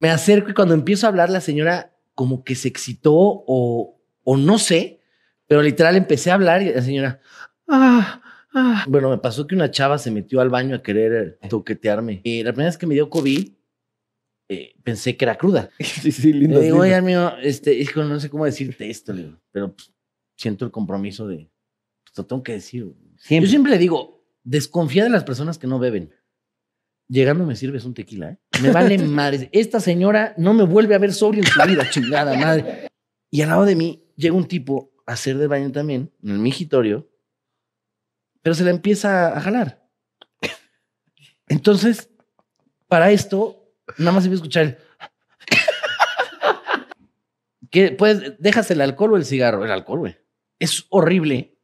me acerco y cuando empiezo a hablar, la señora como que se excitó o, o no sé, pero literal empecé a hablar y la señora, ah, ah". Bueno, me pasó que una chava se metió al baño a querer toquetearme. Y la primera vez que me dio COVID, eh, pensé que era cruda. Sí, sí, lindo. Le digo, oye, amigo, este, hijo, no sé cómo decirte esto, pero pues, siento el compromiso de, pues, lo tengo que decir. Siempre. Yo siempre le digo, desconfía de las personas que no beben. Llegando me sirves un tequila, ¿eh? Me vale madre. Esta señora no me vuelve a ver sobrio en su vida, chingada madre. Y al lado de mí llega un tipo a hacer de baño también, en el mijitorio. pero se la empieza a jalar. Entonces, para esto, nada más se a escuchar el... que pues dejas el alcohol o el cigarro, el alcohol, güey. Es horrible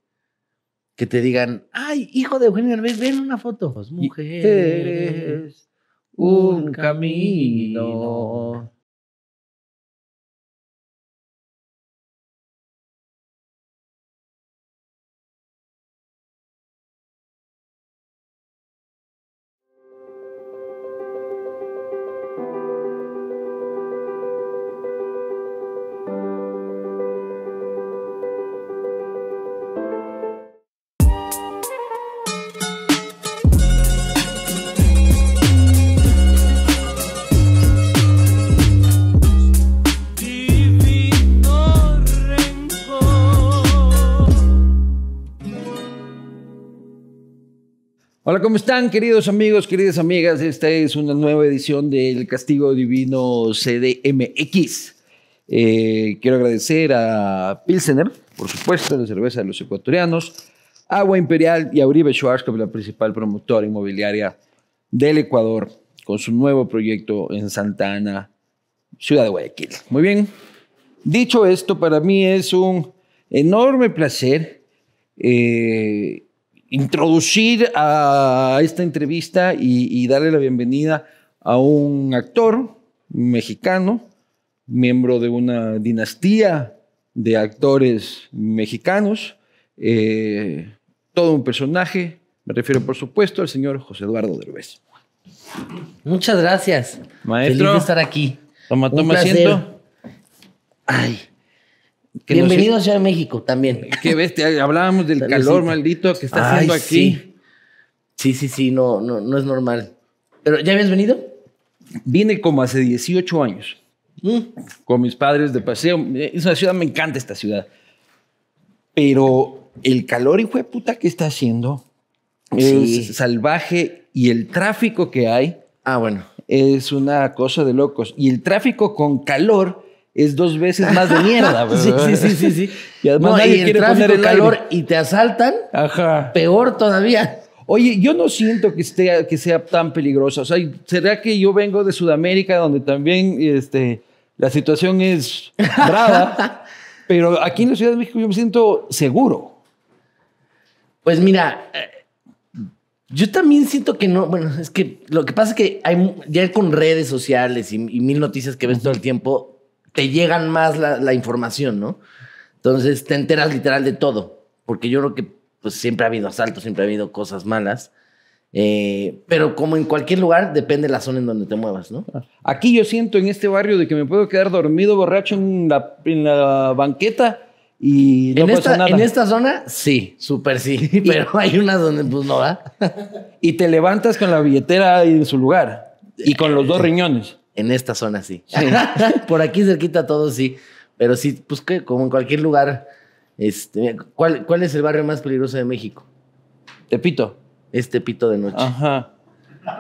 que te digan, ay, hijo de Eugenio Derbez, ven una foto. Mujeres, un camino. ¿Cómo están, queridos amigos, queridas amigas? Esta es una nueva edición del Castigo Divino CDMX. Eh, quiero agradecer a Pilsener, por supuesto, la cerveza de los ecuatorianos, Agua Imperial y a Uribe Schwarzkopf, la principal promotora inmobiliaria del Ecuador, con su nuevo proyecto en Santa Ana, ciudad de Guayaquil. Muy bien. Dicho esto, para mí es un enorme placer. Eh, introducir a esta entrevista y, darle la bienvenida a un actor mexicano, miembro de una dinastía de actores mexicanos, eh, todo un personaje, me refiero por supuesto al señor José Eduardo Derbez. Muchas gracias. Maestro. Feliz estar aquí. Toma, toma asiento. Ay, Bienvenido a Ciudad de México también. Eh, qué bestia, hablábamos del calor maldito que está haciendo aquí. Sí. sí, sí, no, no, no es normal. ¿Pero ya habías venido? Vine como hace 18 años. Mm. Con mis padres de paseo. Eh, es una ciudad, me encanta esta ciudad. Pero el calor, hijo de puta, que está haciendo es salvaje y el tráfico que hay. Ah, bueno. Es una cosa de locos. Y el tráfico con calor es dos veces más de mierda. sí, sí, sí, sí, sí. Y además nadie quiere el calor y te asaltan. Peor todavía. Oye, yo no siento que, esté, que sea tan peligroso. O sea, ¿será que yo vengo de Sudamérica donde también este, la situación es brava? pero aquí en la Ciudad de México yo me siento seguro. Pues mira, yo también siento que no, bueno, es que lo que pasa es que hay ya con redes sociales y mil noticias que ves todo el tiempo, te llegan más la, información, ¿no? Entonces te enteras literal de todo, porque yo creo que pues, siempre ha habido asaltos, siempre ha habido cosas malas. Eh, pero como en cualquier lugar, depende de la zona en donde te muevas, ¿no? Aquí yo siento en este barrio de que me puedo quedar dormido borracho en la, banqueta y no en esta, nada. En esta zona, sí, súper sí, pero hay unas donde pues no va. y te levantas con la billetera en su lugar y con los dos riñones en esta zona sí. Por aquí cerquita todo sí. Pero sí, pues que como en cualquier lugar. Este, ¿cuál, ¿Cuál es el barrio más peligroso de México? Tepito. Es Tepito de noche. Ajá.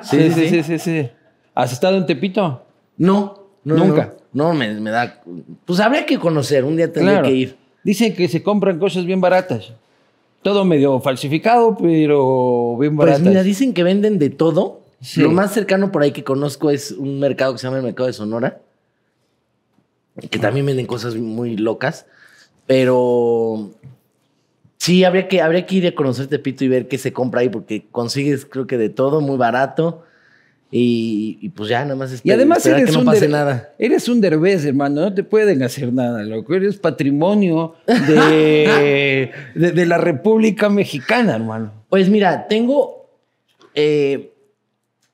Sí, sí, sí, sí. ¿Has estado en Tepito? No, nunca. No, me, da. Pues habría que conocer, un día tendría que ir. Dicen que se compran cosas bien baratas. Todo medio falsificado, pero bien pues baratas. Pues mira, dicen que venden de todo lo más cercano por ahí que conozco es un mercado que se llama el Mercado de Sonora, que también venden cosas muy locas, pero sí, habría que, habría que ir a conocer Tepito y ver qué se compra ahí, porque consigues creo que de todo muy barato. Y, pues ya, nada más Y además eres que no un pase nada. Eres un derbez, hermano, no te pueden hacer nada, loco. Eres patrimonio de, de, la República Mexicana, hermano. Pues mira, tengo eh,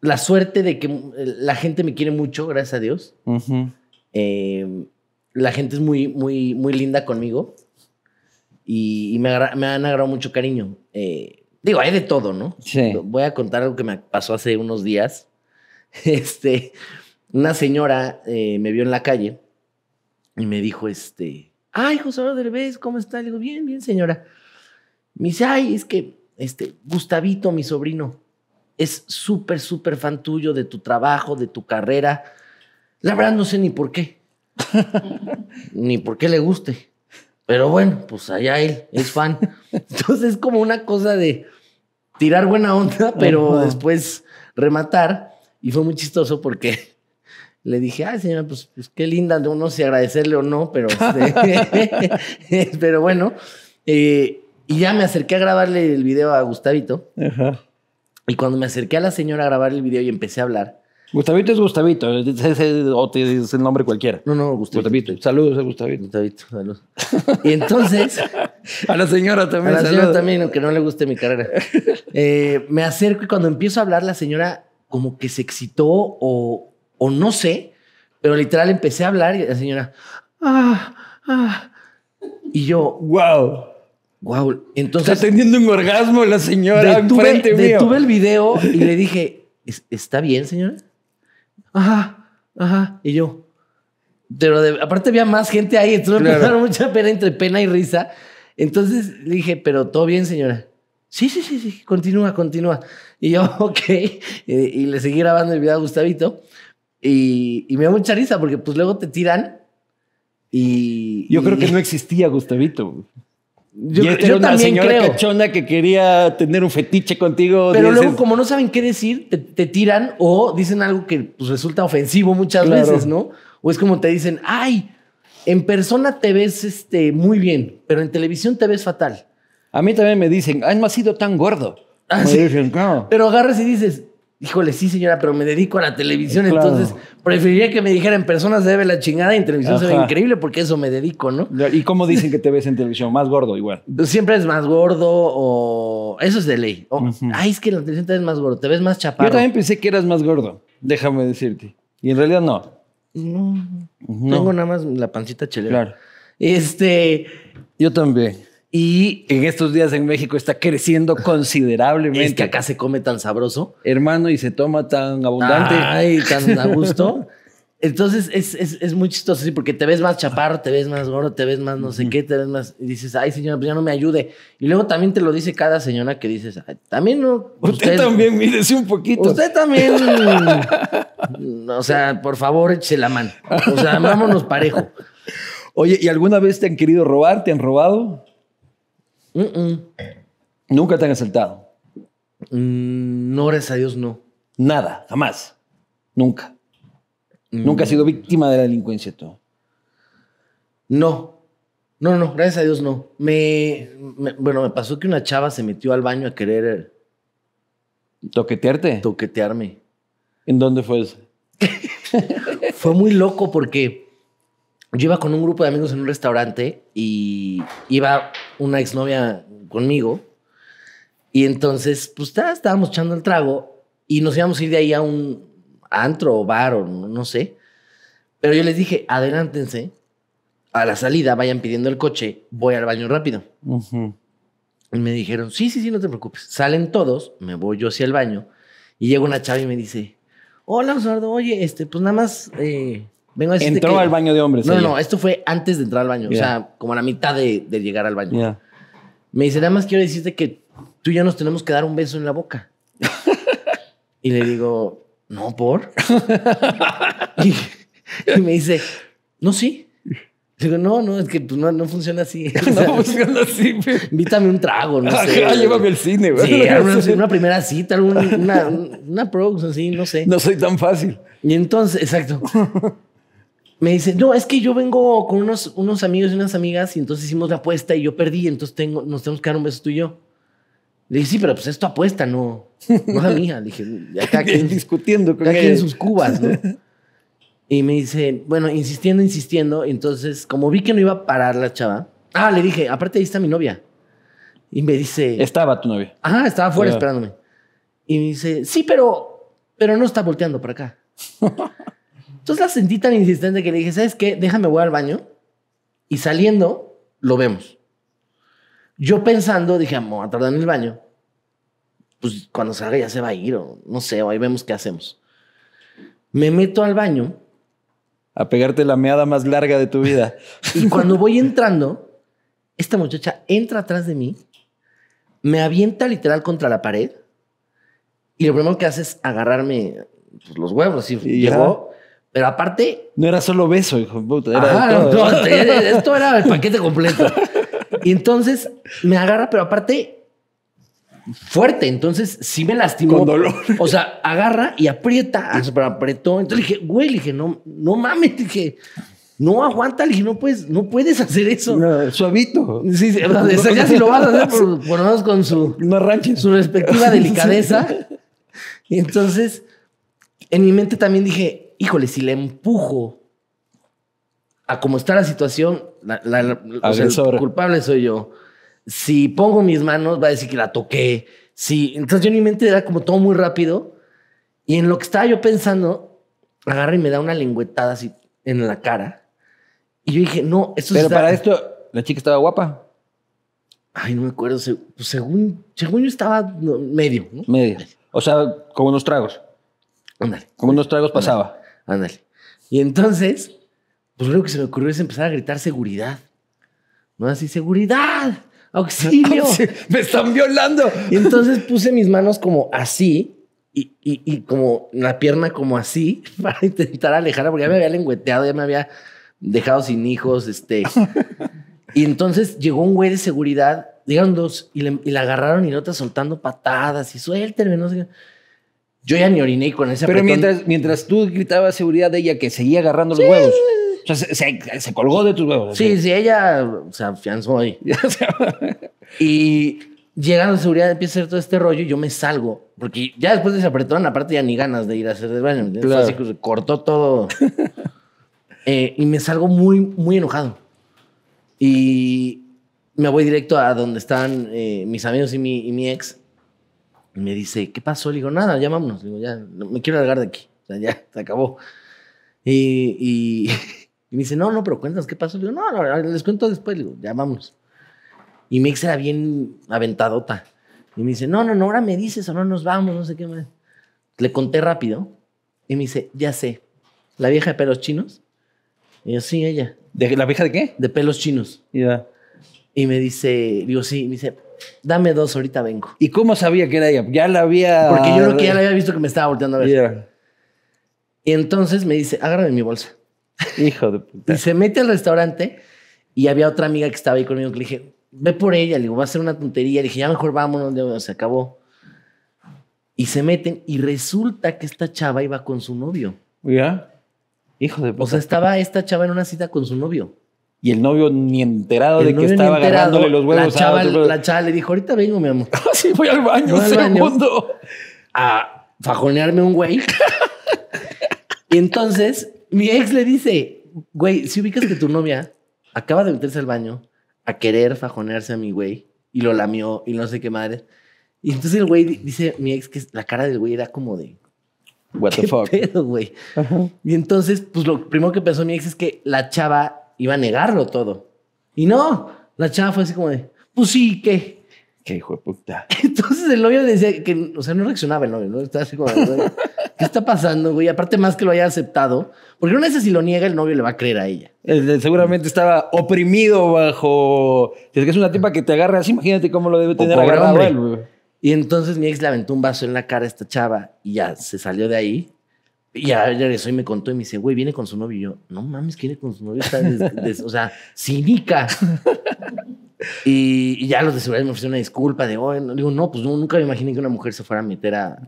la suerte de que mm, la gente me quiere mucho, gracias a Dios. Eh, la gente es muy, muy, muy linda conmigo y, me, han agarrado mucho cariño. Eh, digo, hay de todo, ¿no? Voy a contar algo que me pasó hace unos días. Este, una señora eh, me vio en la calle y me dijo, este, ay, José Rodríguez, ¿cómo está? Le digo, bien, bien, señora. Me dice, ay, es que, este, Gustavito, mi sobrino, es súper, súper fan tuyo de tu trabajo, de tu carrera. La verdad no sé ni por qué, ni por qué le guste. Pero bueno, pues allá él es fan. Entonces es como una cosa de tirar buena onda, pero después rematar. Y fue muy chistoso porque le dije, ay señora, pues, pues qué linda, no, uno si agradecerle o no, pero, este, pero bueno. Eh, y ya me acerqué a grabarle el video a Gustavito. Ajá. Y cuando me acerqué a la señora a grabar el video y empecé a hablar. Gustavito es Gustavito, o te dices el nombre cualquiera. No, no, Gustavito. Saludos a Gustavito. Gustavito, saludos. Y entonces. a la señora también. A la señora también, aunque no le guste mi carrera. Eh, me acerco y cuando empiezo a hablar, la señora como que se excitó o, o no sé, pero literal empecé a hablar y la señora. Ah, ah. Y yo, wow. Wow. Entonces. Está teniendo un orgasmo la señora detuve, enfrente mío. Detuve el video y le dije, ¿está bien, señora? Ajá, ajá. Y yo. Pero aparte había más gente ahí, entonces me pasaron mucha pena entre pena y risa. Entonces le dije, pero todo bien, señora. Sí, sí, sí, sí, continúa, continúa. Y yo, ok. Y, le seguí grabando el video a Gustavito. Y, me dio mucha risa porque pues luego te tiran y... Yo creo que no existía Gustavito. Yo, este también creo. que quería tener un fetiche contigo. Pero luego, como no saben qué decir, te, tiran o dicen algo que pues, resulta ofensivo muchas veces, ¿no? O es como te dicen, ay, en persona te ves este, muy bien, pero en televisión te ves fatal. A mí también me dicen, ay, no has sido tan gordo. Ah, sí. dicen, claro. Pero agarras y dices, Híjole, sí, señora, pero me dedico a la televisión, entonces preferiría que me dijeran personas se debe la chingada y en televisión se ve increíble porque eso me dedico, ¿no? ¿Y cómo dicen que te ves en televisión? ¿Más gordo igual? Siempre es más gordo o... Eso es de ley. Ay, es que en la televisión te ves más gordo, te ves más chaparro. Yo también pensé que eras más gordo, déjame decirte. Y en realidad no. No, no. tengo nada más la pancita chelera. Claro. Este... Yo también. Y en estos días en México está creciendo considerablemente. Es que acá se come tan sabroso. Hermano, y se toma tan abundante. Ay, tan a gusto. Entonces es, muy chistoso, sí, porque te ves más chaparro, te ves más gordo, te ves más no sé qué, te ves más. Y dices, ay, señora, pues ya no me ayude. Y luego también te lo dice cada señora que dices, ay, también no. Usted, también, mírese un poquito. Usted también. o sea, por favor, échese la mano. O sea, vámonos parejo. Oye, ¿y alguna vez te han querido robar? ¿Te han robado? ¿Nunca te han asaltado? Mm, no, gracias a Dios, no. Nada, jamás. Nunca. Mm. Nunca has sido víctima de la delincuencia tú. No. No, no, gracias a Dios no. me, bueno, me pasó que una chava se metió al baño a querer eh, toquetearte. Toquetearme. ¿En dónde fue eso? fue muy loco porque yo iba con un grupo de amigos en un restaurante y iba una exnovia conmigo. Y entonces, pues estábamos echando el trago y nos íbamos a ir de ahí a un antro o bar o no, sé. Pero yo les dije, adelántense a la salida, vayan pidiendo el coche, voy al baño rápido. Y me dijeron, sí, sí, sí, no te preocupes. Salen todos, me voy yo hacia el baño y llega una chava y me dice, hola, Osardo, oye, este, pues nada más... Eh, Entró al baño de hombres. No, no, esto fue antes de entrar al baño. O sea, como a la mitad de, llegar al baño. Me dice, nada más quiero decirte que tú ya nos tenemos que dar un beso en la boca. y le digo, no, por. y, me dice, no, sí. digo, no, no, es que pues, no, funciona así. no funciona así. Pero... Invítame un trago, no sé. llévame al cine. Sí, una, primera cita, una, una, una así, no sé. No soy tan fácil. Y entonces, exacto me dice, no, es que yo vengo con unos, unos amigos y unas amigas y entonces hicimos la apuesta y yo perdí, entonces tengo, nos tenemos que dar un beso tú y yo. Le dije, sí, pero pues es tu apuesta, no, no es mía. Le dije, acá aquí discutiendo con aquí en sus cubas, ¿no? y me dice, bueno, insistiendo, insistiendo, entonces como vi que no iba a parar la chava, ah, le dije, aparte ahí está mi novia. Y me dice... Estaba tu novia. Ajá, estaba afuera esperándome. Y me dice, sí, pero, pero no está volteando para acá. Entonces la sentí tan insistente que le dije, ¿sabes qué? Déjame, voy al baño. Y saliendo, lo vemos. Yo pensando, dije, ah, vamos a tardar en el baño. Pues cuando salga ya se va a ir, o no sé, o ahí vemos qué hacemos. Me meto al baño. A pegarte la meada más larga de tu vida. y cuando voy entrando, esta muchacha entra atrás de mí, me avienta literal contra la pared, y lo primero que hace es agarrarme pues, los huevos. Y, ¿Y llegó, pero aparte. No era solo beso, hijo puta. esto era el paquete completo. Y entonces me agarra, pero aparte, fuerte. Entonces sí me lastimó. Con dolor. O sea, agarra y aprieta, pero apretó. Entonces dije, güey, dije, no, no mames. dije, no aguanta, le dije, no puedes, no puedes hacer eso. suavito. Sí, sí ya si lo vas a hacer, por, lo menos con su. No Su respectiva delicadeza. Y entonces, en mi mente también dije, híjole, si le empujo a cómo está la situación, la, el culpable soy yo. Si pongo mis manos, va a decir que la toqué. Si, entonces yo en mi mente era como todo muy rápido. Y en lo que estaba yo pensando, agarra y me da una lengüetada así en la cara. Y yo dije, no, esto Pero para esto, la chica estaba guapa. Ay, no me acuerdo. Pues según, según yo estaba medio, Medio. O sea, como unos tragos. Ándale. Como unos tragos pasaba. Ándale. Y entonces, pues lo que se me ocurrió es empezar a gritar seguridad. No así, seguridad, auxilio. me están violando. Y entonces puse mis manos como así y, como la pierna como así para intentar alejarla porque ya me había lengüeteado, ya me había dejado sin hijos, este. Y entonces llegó un güey de seguridad, llegaron dos y, le, la agarraron y la otra soltando patadas y suélteme, no sé yo ya ni oriné con ese Pero mientras, mientras tú gritabas seguridad de ella que seguía agarrando los huevos. O sea, se, colgó de tus huevos. Sí, sí, ella se afianzó ahí. y llegando a seguridad empieza a hacer todo este rollo y yo me salgo. Porque ya después de ese apretón, aparte ya ni ganas de ir a hacer desbaño. Así que se cortó todo. Eh, y me salgo muy, muy enojado. Y me voy directo a donde están eh, mis amigos y mi ex. Y me dice, ¿qué pasó? Le digo, nada, llamámonos Le digo, ya, me quiero largar de aquí. O sea, ya, se acabó. Y, y, me dice, no, no, pero cuéntanos qué pasó. Le digo, no, les cuento después. Le digo, ya vámonos. Y Mix era bien aventadota. Y me dice, no, no, no, ahora me dices, no, nos vamos, no sé qué más. Le conté rápido. Y me dice, ya sé, la vieja de pelos chinos. Y yo, sí, ella. ¿De ¿La vieja de qué? De pelos chinos. Y me dice, digo, sí, me dice, dame dos, ahorita vengo. ¿Y cómo sabía que era ella? Ya la había. Porque yo creo que ya la había visto que me estaba volteando a ver. Y entonces me dice, agárrame mi bolsa. Hijo de puta. Y se mete al restaurante y había otra amiga que estaba ahí conmigo que le dije, ve por ella, le digo, va a ser una tontería. Le dije, ya mejor vámonos, se acabó. Y se meten y resulta que esta chava iba con su novio. ¿Ya? Hijo de puta. O sea, estaba esta chava en una cita con su novio. Y el novio ni enterado de que estaba agarrándole los huevos. La chava, la chava le dijo, ahorita vengo, mi amor. Ah, sí, voy al baño, voy al segundo. a fajonearme un güey. y entonces mi ex le dice, güey, si ubicas que tu novia acaba de meterse al baño a querer fajonearse a mi güey y lo lamió y no sé qué madre. Y entonces el güey dice, mi ex, que la cara del güey era como de... What the fuck? güey? Y entonces, pues lo primero que pensó mi ex es que la chava iba a negarlo todo. Y no, la chava fue así como de, pues sí, ¿qué? ¿Qué hijo de puta? Entonces el novio decía que, o sea, no reaccionaba el novio, ¿no? Estaba así como, ¿qué está pasando, güey? Aparte más que lo haya aceptado, porque una vez si lo niega el novio le va a creer a ella. Seguramente estaba oprimido bajo... Es que es una tipa que te agarra así, imagínate cómo lo debe tener agarrado güey. Y entonces mi ex le aventó un vaso en la cara a esta chava y ya se salió de ahí. Y ya eso y me contó y me dice, güey, viene con su novio. Y yo, no mames, ¿quiere con su novio. Está o sea, cínica. y, ya los de me ofrecieron una disculpa de, oye no, digo, no, pues nunca me imaginé que una mujer se fuera a meter a,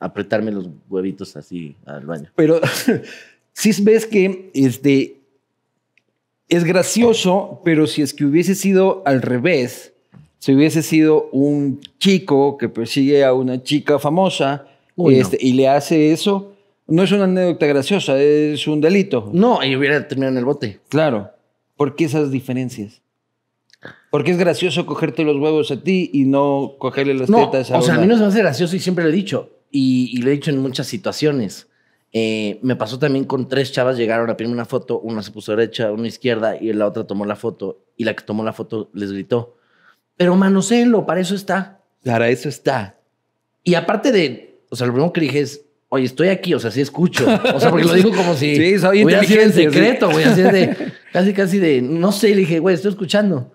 apretarme los huevitos así al baño. Pero sí ves que este, es gracioso, pero si es que hubiese sido al revés, si hubiese sido un chico que persigue a una chica famosa este, y le hace eso, no es una anécdota graciosa, es un delito. No, y hubiera terminado en el bote. Claro. ¿Por qué esas diferencias? Porque es gracioso cogerte los huevos a ti y no cogerle las no, tetas a O sea, a mí no se me hace gracioso y siempre lo he dicho. Y, lo he dicho en muchas situaciones. Eh, me pasó también con tres chavas, llegaron a pedirme una foto, una se puso derecha, una izquierda y la otra tomó la foto. Y la que tomó la foto les gritó, pero manocelo, para eso está. Para eso está. Y aparte de, o sea, lo primero que dije es, oye, estoy aquí, o sea, sí escucho. O sea, porque lo digo como si sí, soy en secreto, güey, así de, casi, casi de, no sé, le dije, güey, estoy escuchando.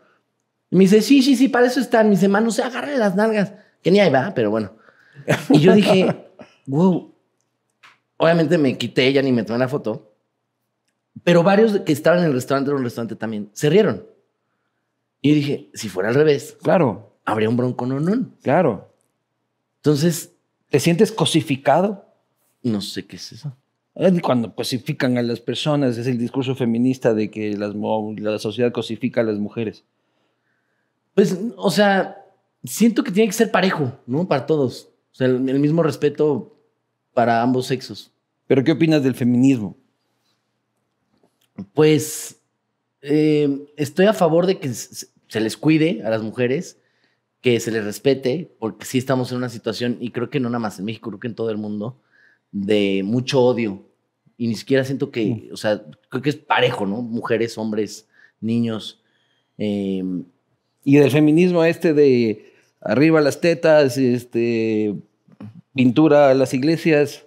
me dice, sí, sí, sí, para eso están. mis no se agarre las nalgas. Que ni ahí va, pero bueno. Y yo dije, wow. Obviamente me quité, ella ni me tomé la foto. Pero varios que estaban en el restaurante, en un restaurante también, se rieron. Y yo dije, si fuera al revés. Claro. Habría un bronco no, no. Claro. Entonces. ¿Te sientes cosificado? No sé qué es eso. Cuando cosifican a las personas, es el discurso feminista de que la sociedad cosifica a las mujeres. Pues, o sea, siento que tiene que ser parejo, ¿no? Para todos. O sea, el, mismo respeto para ambos sexos. ¿Pero qué opinas del feminismo? Pues eh, estoy a favor de que se les cuide a las mujeres, que se les respete, porque sí estamos en una situación, y creo que no nada más en México, creo que en todo el mundo, de mucho odio. Y ni siquiera siento que, mm. o sea, creo que es parejo, ¿no? Mujeres, hombres, niños. Em, y del feminismo este de arriba las tetas, este, pintura a las iglesias,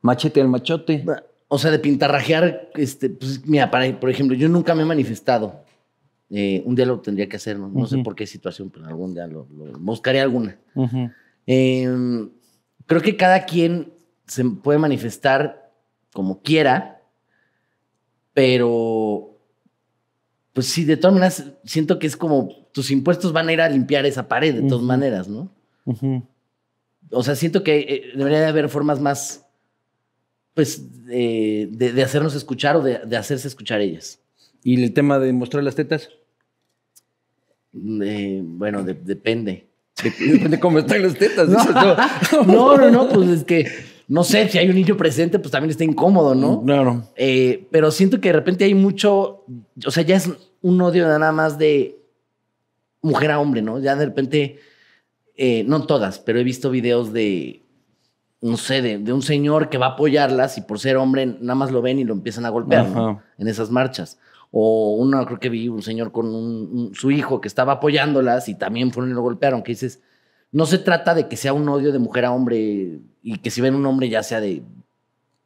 machete al machote. O sea, de pintarrajear, este, pues mira, por ejemplo, yo nunca me he manifestado. Eh, un día lo tendría que hacer, no, sé por qué situación, pero algún día lo, buscaré alguna. eh, creo que cada quien se puede manifestar como quiera, pero pues sí, de todas maneras, siento que es como tus impuestos van a ir a limpiar esa pared, de todas maneras, ¿no? O sea, siento que eh, debería de haber formas más, pues, de, hacernos escuchar o de, hacerse escuchar ellas. ¿Y el tema de mostrar las tetas? Mm, eh, bueno, depende. Depende cómo están las tetas. No, no, no, no, pues es que no sé si hay un niño presente, pues también está incómodo, ¿no? Mm, claro. Eh, pero siento que de repente hay mucho, o sea, ya es un odio nada más de mujer a hombre, ¿no? Ya de repente, eh, no todas, pero he visto videos de, no sé, de, un señor que va a apoyarlas y por ser hombre nada más lo ven y lo empiezan a golpear, En esas marchas o uno, creo que vi un señor con su hijo que estaba apoyándolas y también fueron y lo golpearon, que dices, no se trata de que sea un odio de mujer a hombre y que si ven un hombre ya sea de,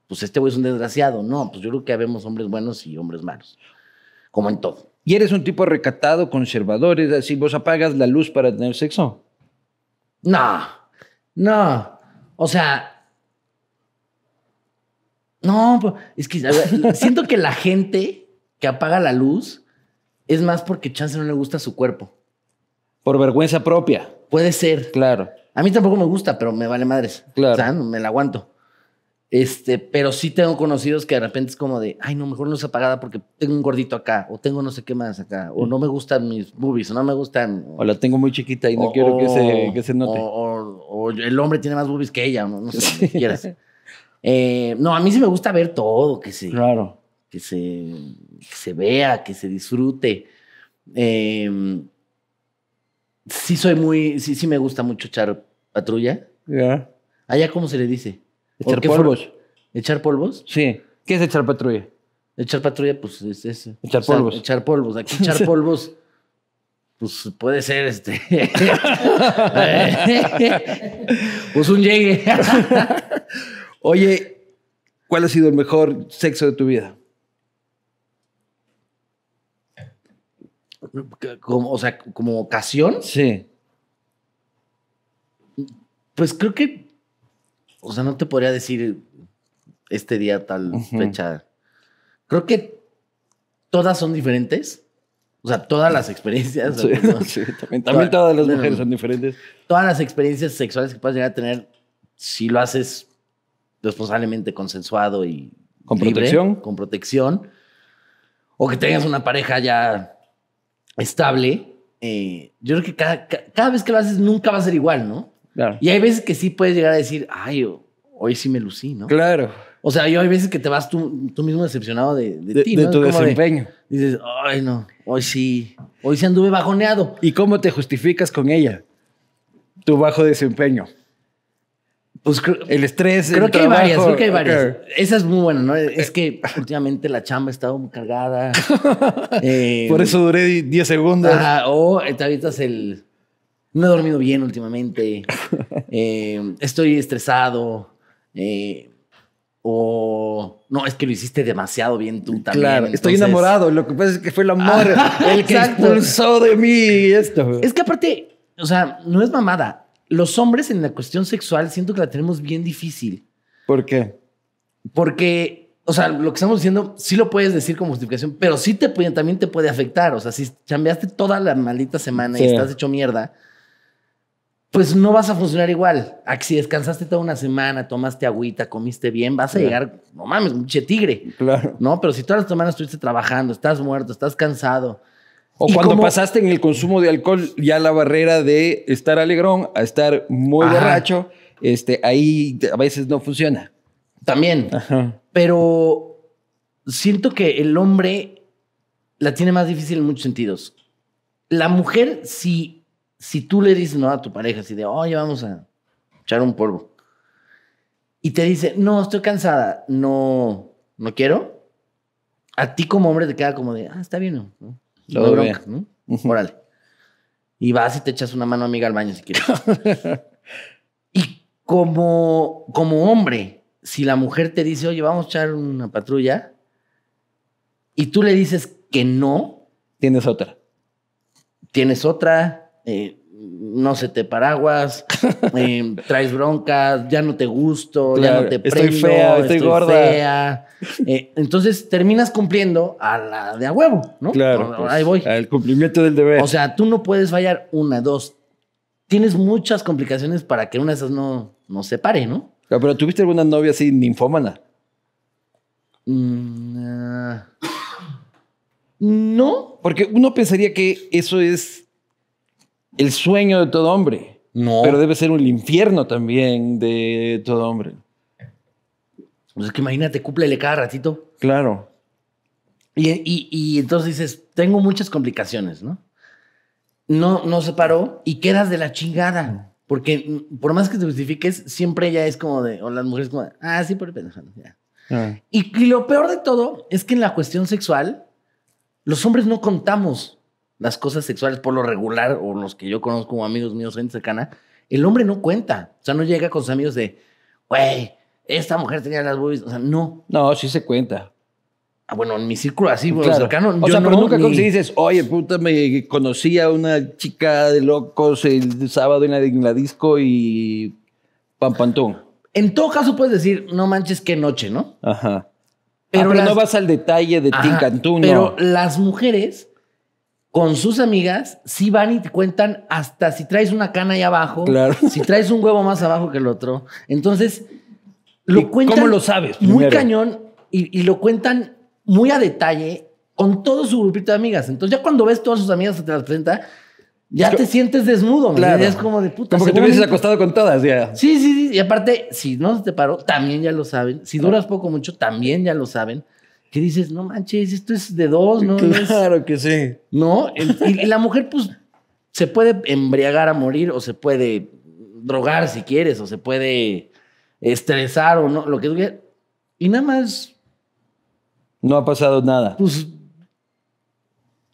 pues este güey es un desgraciado, no, pues yo creo que habemos hombres buenos y hombres malos, como en todo. Y eres un tipo recatado, conservador, es vos apagas la luz para tener sexo. No, no, o sea, no, pues, es que siento que la gente que apaga la luz es más porque Chance no le gusta su cuerpo. Por vergüenza propia. Puede ser. Claro. A mí tampoco me gusta, pero me vale madres. Claro. O sea, me la aguanto. Este, pero sí tengo conocidos que de repente es como de, ay, no, mejor no es apagada porque tengo un gordito acá, o tengo no sé qué más acá, o mm. no me gustan mis boobies, o no me gustan. O, la tengo muy chiquita y no quiero que se, note. O, el hombre tiene más boobies que ella, no, no sé, quieras. Eh, no, a mí sí me gusta ver todo, que sí. Claro que se, se vea, que se disfrute. Em, sí soy muy, sí, sí me gusta mucho echar patrulla. Allá, ¿cómo se le dice? ¿Echar polvos? ¿Echar polvos? Sí. ¿Qué es echar patrulla? Echar patrulla, pues es, Echar polvos. echar polvos. Aquí echar polvos, pues puede ser este. pues un llegue. Oye, ¿cuál ha sido el mejor sexo de tu vida? como, o sea, como ocasión. Sí. Pues creo que, o sea, no te podría decir este día tal fecha. Creo que todas son diferentes. O sea, todas las experiencias. también, todas las mujeres son diferentes. Todas las experiencias sexuales que puedas llegar a tener, si lo haces responsablemente consensuado y. Con protección. Con protección. O que tengas una pareja ya estable, eh, yo creo que cada, vez que lo haces nunca va a ser igual, ¿no? Claro. Y hay veces que sí puedes llegar a decir, ay, hoy sí me lucí, ¿no? Claro. O sea, yo hay veces que te vas tú, mismo decepcionado de, ti, ¿no? De tu desempeño. dices, ay, no, hoy sí, hoy sí anduve bajoneado. ¿Y cómo te justificas con ella? Tu bajo desempeño. Pues el estrés. Creo que hay varias, creo que hay varias. Esa es muy buena, ¿no? Es que últimamente la chamba estado muy cargada. Eh, Por eso duré 10 segundos. o te avitas el. No he dormido bien últimamente. Eh, estoy estresado. Eh, o no, es que lo hiciste demasiado bien tú también. Claro, estoy enamorado. Lo que pasa es que fue el ah, amor el que expulsó de mí esto. Es que aparte, o sea, no es mamada los hombres en la cuestión sexual siento que la tenemos bien difícil. ¿Por qué? Porque, o sea, lo que estamos diciendo sí lo puedes decir como justificación, pero sí te también te puede afectar. O sea, si chambeaste toda la maldita semana y estás hecho mierda, pues no vas a funcionar igual. Si descansaste toda una semana, tomaste agüita, comiste bien, vas a llegar, no mames, un tigre. Claro. No, pero si todas las semanas estuviste trabajando, estás muerto, estás cansado, o cuando pasaste en el consumo de alcohol ya la barrera de estar alegrón a estar muy borracho, este, ahí a veces no funciona. También. Pero siento que el hombre la tiene más difícil en muchos sentidos. La mujer, si, si tú le dices no a tu pareja, así de, oye, vamos a echar un polvo. Y te dice, no, estoy cansada, no, no quiero. A ti como hombre te queda como de, ah, está bien, ¿no? lo no ¿no? Órale. Y vas y te echas una mano amiga al baño si quieres. y como, como hombre, si la mujer te dice, oye, vamos a echar una patrulla, y tú le dices que no. Tienes otra. Tienes otra. Eh, no se te paraguas, eh, traes broncas, ya no te gusto, ya no te prendo, estoy fea, estoy, gorda. Eh, entonces terminas cumpliendo a la de a huevo, ¿no? Claro. Pues, ahí voy. Al cumplimiento del deber. O sea, tú no puedes fallar una, dos. Tienes muchas complicaciones para que una de esas no, se pare, ¿no? Ah, pero ¿tuviste alguna novia así ninfómana? Mm, ah. no. Porque uno pensaría que eso es el sueño de todo hombre. No. Pero debe ser un infierno también de todo hombre. Pues es que imagínate, cúplele cada ratito. Claro. Y, entonces dices, tengo muchas complicaciones, ¿no? No, no se paró y quedas de la chingada. Porque por más que te justifiques, siempre ella es como de, o las mujeres como, de, ah, sí, por pendejo. Ah. Y, y lo peor de todo es que en la cuestión sexual, los hombres no contamos las cosas sexuales por lo regular, o los que yo conozco como amigos míos, en cercana, el hombre no cuenta. O sea, no llega con sus amigos de, güey, esta mujer tenía las boobies. O sea, no. No, sí se cuenta. Ah, bueno, en mi círculo así, bueno, cercano. O sea, pero nunca dices, oye, puta, me conocí a una chica de locos el sábado en la, disco y pam, pantón. En todo caso puedes decir, no manches, qué noche, ¿no? Ajá. Pero, ah, no vas al detalle de tin Cantú, Pero las mujeres con sus amigas, si van y te cuentan hasta si traes una cana ahí abajo, si traes un huevo más abajo que el otro. Entonces, lo cuentan. lo Muy cañón y, lo cuentan muy a detalle con todo su grupito de amigas. Entonces, ya cuando ves todas sus amigas que te las presenta, ya te sientes desnudo. Es como de puta. Como te hubieses acostado con todas ya. Sí, sí, sí. Y aparte, si no se te paró, también ya lo saben. Si duras poco mucho, también ya lo saben que dices, no manches, esto es de dos, ¿no? Claro que sí. ¿No? y la mujer, pues, se puede embriagar a morir o se puede drogar si quieres o se puede estresar o no, lo que sea. Y nada más. No ha pasado nada. Pues.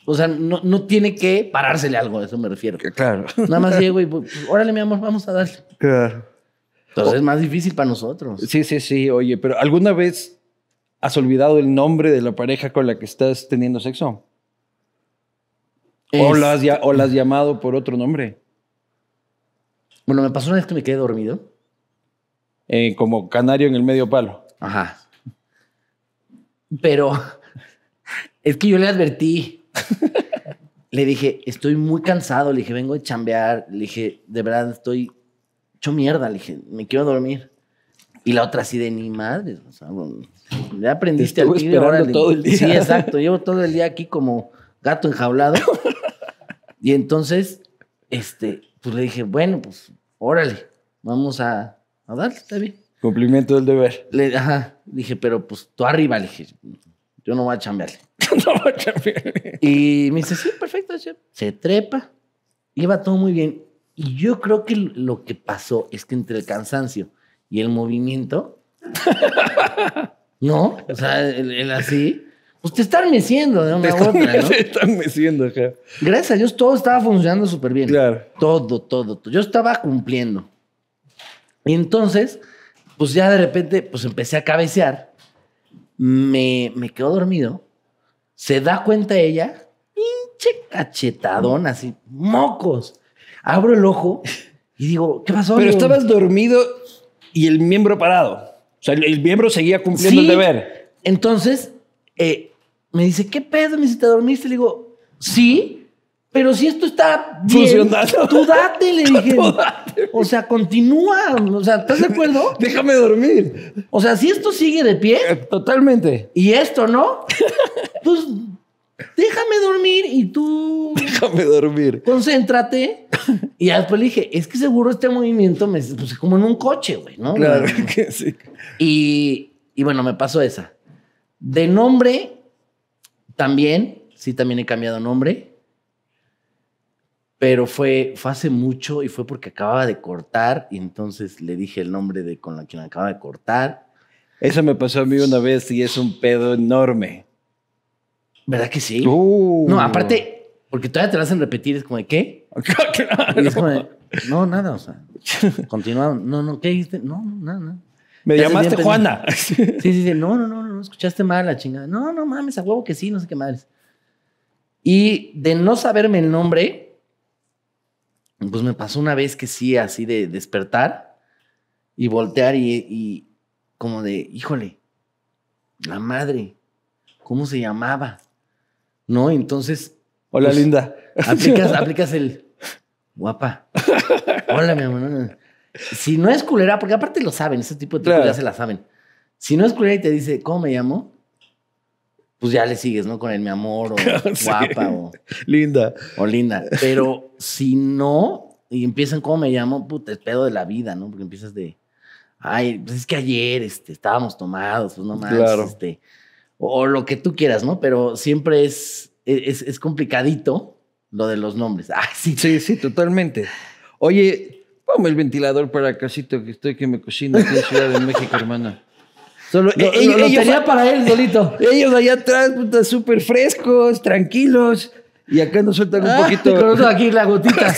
O sea, no, no tiene que parársele algo, a eso me refiero. Claro. Nada más llego y, pues, pues, órale, mi amor, vamos a darle. Claro. Entonces es más difícil para nosotros. Sí, sí, sí. Oye, pero ¿alguna vez has olvidado el nombre de la pareja con la que estás teniendo sexo. O, la has, o llamado por otro nombre. Bueno, me pasó una vez que me quedé dormido. Eh, como canario en el medio palo. Ajá. Pero es que yo le advertí. le dije, estoy muy cansado. Le dije, vengo de chambear. Le dije, de verdad, estoy hecho mierda. Le dije, me quiero dormir. Y la otra así de ni madre, O sea, le aprendiste al tigre. todo el día. Sí, exacto. Llevo todo el día aquí como gato enjaulado. y entonces, este, pues le dije, bueno, pues órale, vamos a, a darle, está bien. Cumplimiento del deber. Le, ajá, dije, pero pues tú arriba, le dije, yo no voy a chambearle. no voy a chambearle. Y me dice, sí, perfecto, chef. Se trepa, iba todo muy bien. Y yo creo que lo que pasó es que entre el cansancio y el movimiento, ¿no? O sea, él, así. Pues te están meciendo de una otra, ¿no? están meciendo, Gracias a Dios todo estaba funcionando súper bien. Claro. Todo, todo, Yo estaba cumpliendo. Y entonces, pues ya de repente, pues empecé a cabecear. Me, me quedo dormido. Se da cuenta ella, pinche cachetadón, así, mocos. Abro el ojo y digo, ¿qué pasó? Pero estabas dormido y el miembro parado. O sea, el, miembro seguía cumpliendo el deber. Entonces, eh, me dice, ¿qué pedo? Me dice, ¿te dormiste? Le digo, sí, pero si esto está funcionando, tú date, le dije. O sea, continúa. O sea, ¿estás de acuerdo? Déjame dormir. O sea, si esto sigue de pie. Eh, totalmente. Y esto, ¿no? pues déjame dormir y tú. Déjame dormir. Concéntrate. Y después le dije, es que seguro este movimiento me. Pues como en un coche, güey, ¿no? Claro que sí. Y, bueno, me pasó esa. De nombre, también, sí, también he cambiado nombre. Pero fue, hace mucho y fue porque acababa de cortar y entonces le dije el nombre de con la quien acaba de cortar. Eso me pasó a mí una vez y es un pedo enorme. ¿Verdad que sí? No, uh. aparte, porque todavía te lo hacen repetir, es como de qué? no, nada, o sea. Continuaron. No, no, ¿qué hiciste? No, nada, nada. Me llamaste Juana. sí, sí, sí. No, no, no, no, escuchaste mal la chingada. No, no mames, a huevo que sí, no sé qué madres. Y de no saberme el nombre, pues me pasó una vez que sí, así de despertar y voltear y, y como de, híjole, la madre, ¿cómo se llamaba? ¿no? Entonces. Hola, pues, linda. Aplicas, el guapa. Hola, mi amor. Si no es culera, porque aparte lo saben, ese tipo de tipos ya se la saben. Si no es culera y te dice, ¿cómo me llamo? Pues ya le sigues, ¿no? Con el mi amor o guapa o. Linda. O linda. Pero si no, y empiezan, ¿cómo me llamo? Puta, el pedo de la vida, ¿no? Porque empiezas de. Ay, pues es que ayer este, estábamos tomados, pues no más. Este, o lo que tú quieras, ¿no? Pero siempre es, e, es, es complicadito lo de los nombres. Ah, sí. Sí, totalmente. Oye, ponme el ventilador para casito que estoy que me cocino aquí en Ciudad de México, hermana. Solo, e, e, ellos, lo, para él solito. Ellos allá atrás, puta, súper frescos, tranquilos. Y acá nos sueltan un ah, poquito. aquí la gotita.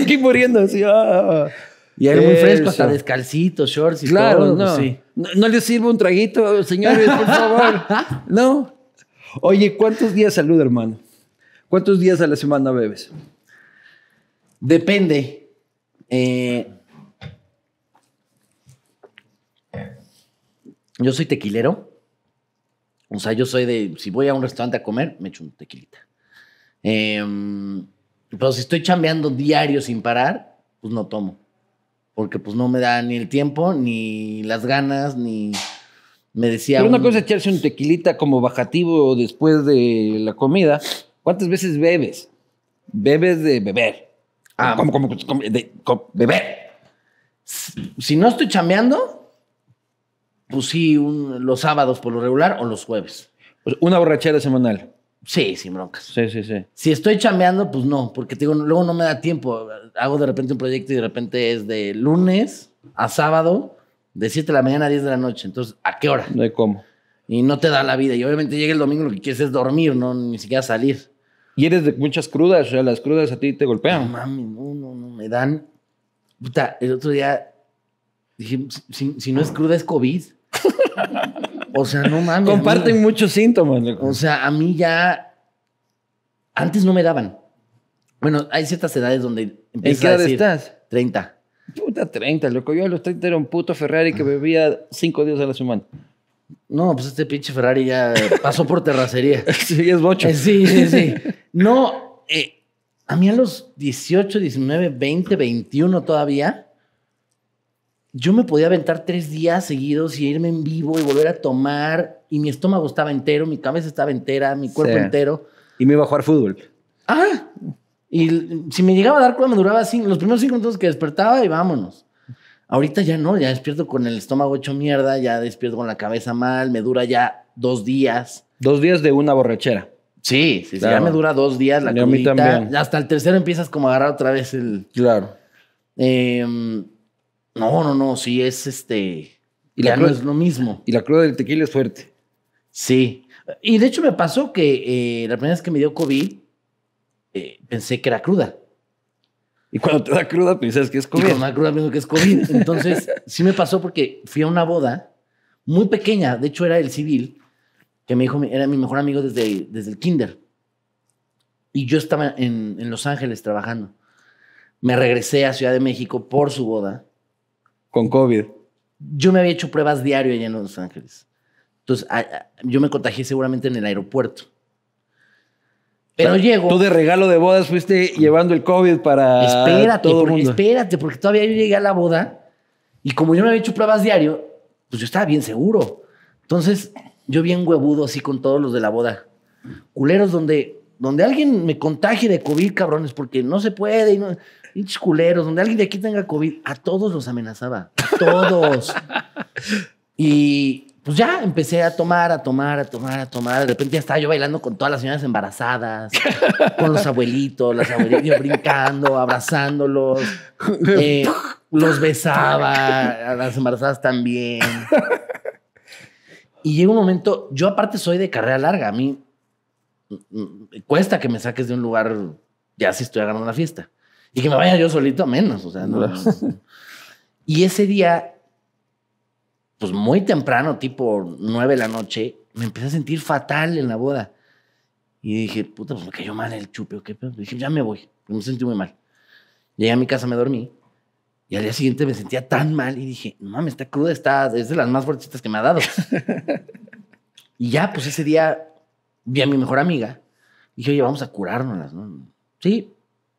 aquí muriendo, así. Ah. Y era muy fresco, hasta descalcito shorts y todo. Claro, no. sí. no. les sirvo un traguito, señores, por favor. no. Oye, ¿cuántos días salud, hermano? ¿Cuántos días a la semana bebes? Depende. Eh, yo soy tequilero. O sea, yo soy de, si voy a un restaurante a comer, me echo un tequilita. Em, pero si estoy chambeando diario sin parar, pues no tomo porque pues no me da ni el tiempo, ni las ganas, ni me decía... Pero una cosa es echarse un tequilita como bajativo después de la comida. ¿Cuántas veces bebes? Bebes de beber. Ah, como, como, de, beber. Si no estoy chameando, pues sí, los sábados por lo regular o los jueves. Pues una borrachera semanal. Sí, sin broncas. Sí, sí, sí. Si estoy chambeando, pues no, porque te digo, luego no me da tiempo. Hago de repente un proyecto y de repente es de lunes a sábado, de 7 de la mañana a 10 de la noche. Entonces, ¿a qué hora? No hay cómo. Y no te da la vida. Y obviamente llega el domingo, lo que quieres es dormir, no ni siquiera salir. Y eres de muchas crudas, o sea, las crudas a ti te golpean. No, mami, no, no, me dan. Puta, el otro día dije, si, si no es cruda es COVID. O sea, no mames. Comparten muchos síntomas. O sea, a mí ya. Antes no me daban. Bueno, hay ciertas edades donde ¿En qué edad estás? 30. Puta 30, loco. Yo a los 30 era un puto Ferrari que bebía cinco días a la semana. No, pues este pinche Ferrari ya pasó por terracería. sí, es bocho. Eh, sí, sí, sí. No, eh, a mí a los 18, 19, 20, 21 todavía yo me podía aventar tres días seguidos y irme en vivo y volver a tomar. Y mi estómago estaba entero, mi cabeza estaba entera, mi cuerpo entero. Y me iba a jugar fútbol. Ah, y si me llegaba a dar cuenta, me duraba cinco, los primeros cinco minutos que despertaba y vámonos. Ahorita ya no, ya despierto con el estómago hecho mierda, ya despierto con la cabeza mal, me dura ya dos días. Dos días de una borrachera. Sí, sí, ya me dura dos días la comida. Hasta el tercero empiezas como a agarrar otra vez el. Claro. Em, no, no, no, sí es este. Y la no es lo mismo. Y la cruda del tequila es fuerte. Sí. Y de hecho me pasó que eh, la primera vez que me dio COVID, eh, pensé que era cruda. Y cuando te da cruda, piensas que es COVID. Y cuando cruda, pienso que es COVID. Entonces, sí me pasó porque fui a una boda muy pequeña. De hecho, era el civil, que me dijo, era mi mejor amigo desde, desde el kinder. Y yo estaba en, en Los Ángeles trabajando. Me regresé a Ciudad de México por su boda con COVID. Yo me había hecho pruebas diario allá en Los Ángeles. Entonces, yo me contagié seguramente en el aeropuerto. Pero llego. Tú de regalo de bodas fuiste llevando el COVID para. Espérate, todo espérate, porque todavía yo llegué a la boda y como yo me había hecho pruebas diario, pues yo estaba bien seguro. Entonces, yo bien huevudo así con todos los de la boda. Culeros donde donde alguien me contagie de COVID, cabrones, porque no se puede. culeros, donde alguien de aquí tenga COVID, a todos los amenazaba. A todos. y pues ya empecé a tomar, a tomar, a tomar, a tomar. De repente ya estaba yo bailando con todas las señoras embarazadas, con los abuelitos, las abuelitas brincando, abrazándolos. Eh, los besaba, a las embarazadas también. Y llega un momento, yo aparte soy de carrera larga, a mí cuesta que me saques de un lugar ya si estoy agarrando una fiesta. Y que me vaya yo solito, menos. O sea, Y ese día, pues muy temprano, tipo nueve de la noche, me empecé a sentir fatal en la boda. Y dije, puta, pues me cayó mal el chupe, qué Dije, ya me voy. Me sentí muy mal. Llegué a mi casa, me dormí. Y al día siguiente me sentía tan mal y dije, mames, está cruda, está, es de las más fuertes que me ha dado. y ya, pues ese día vi a mi mejor amiga. Y dije, oye, vamos a curárnoslas, ¿no? Sí,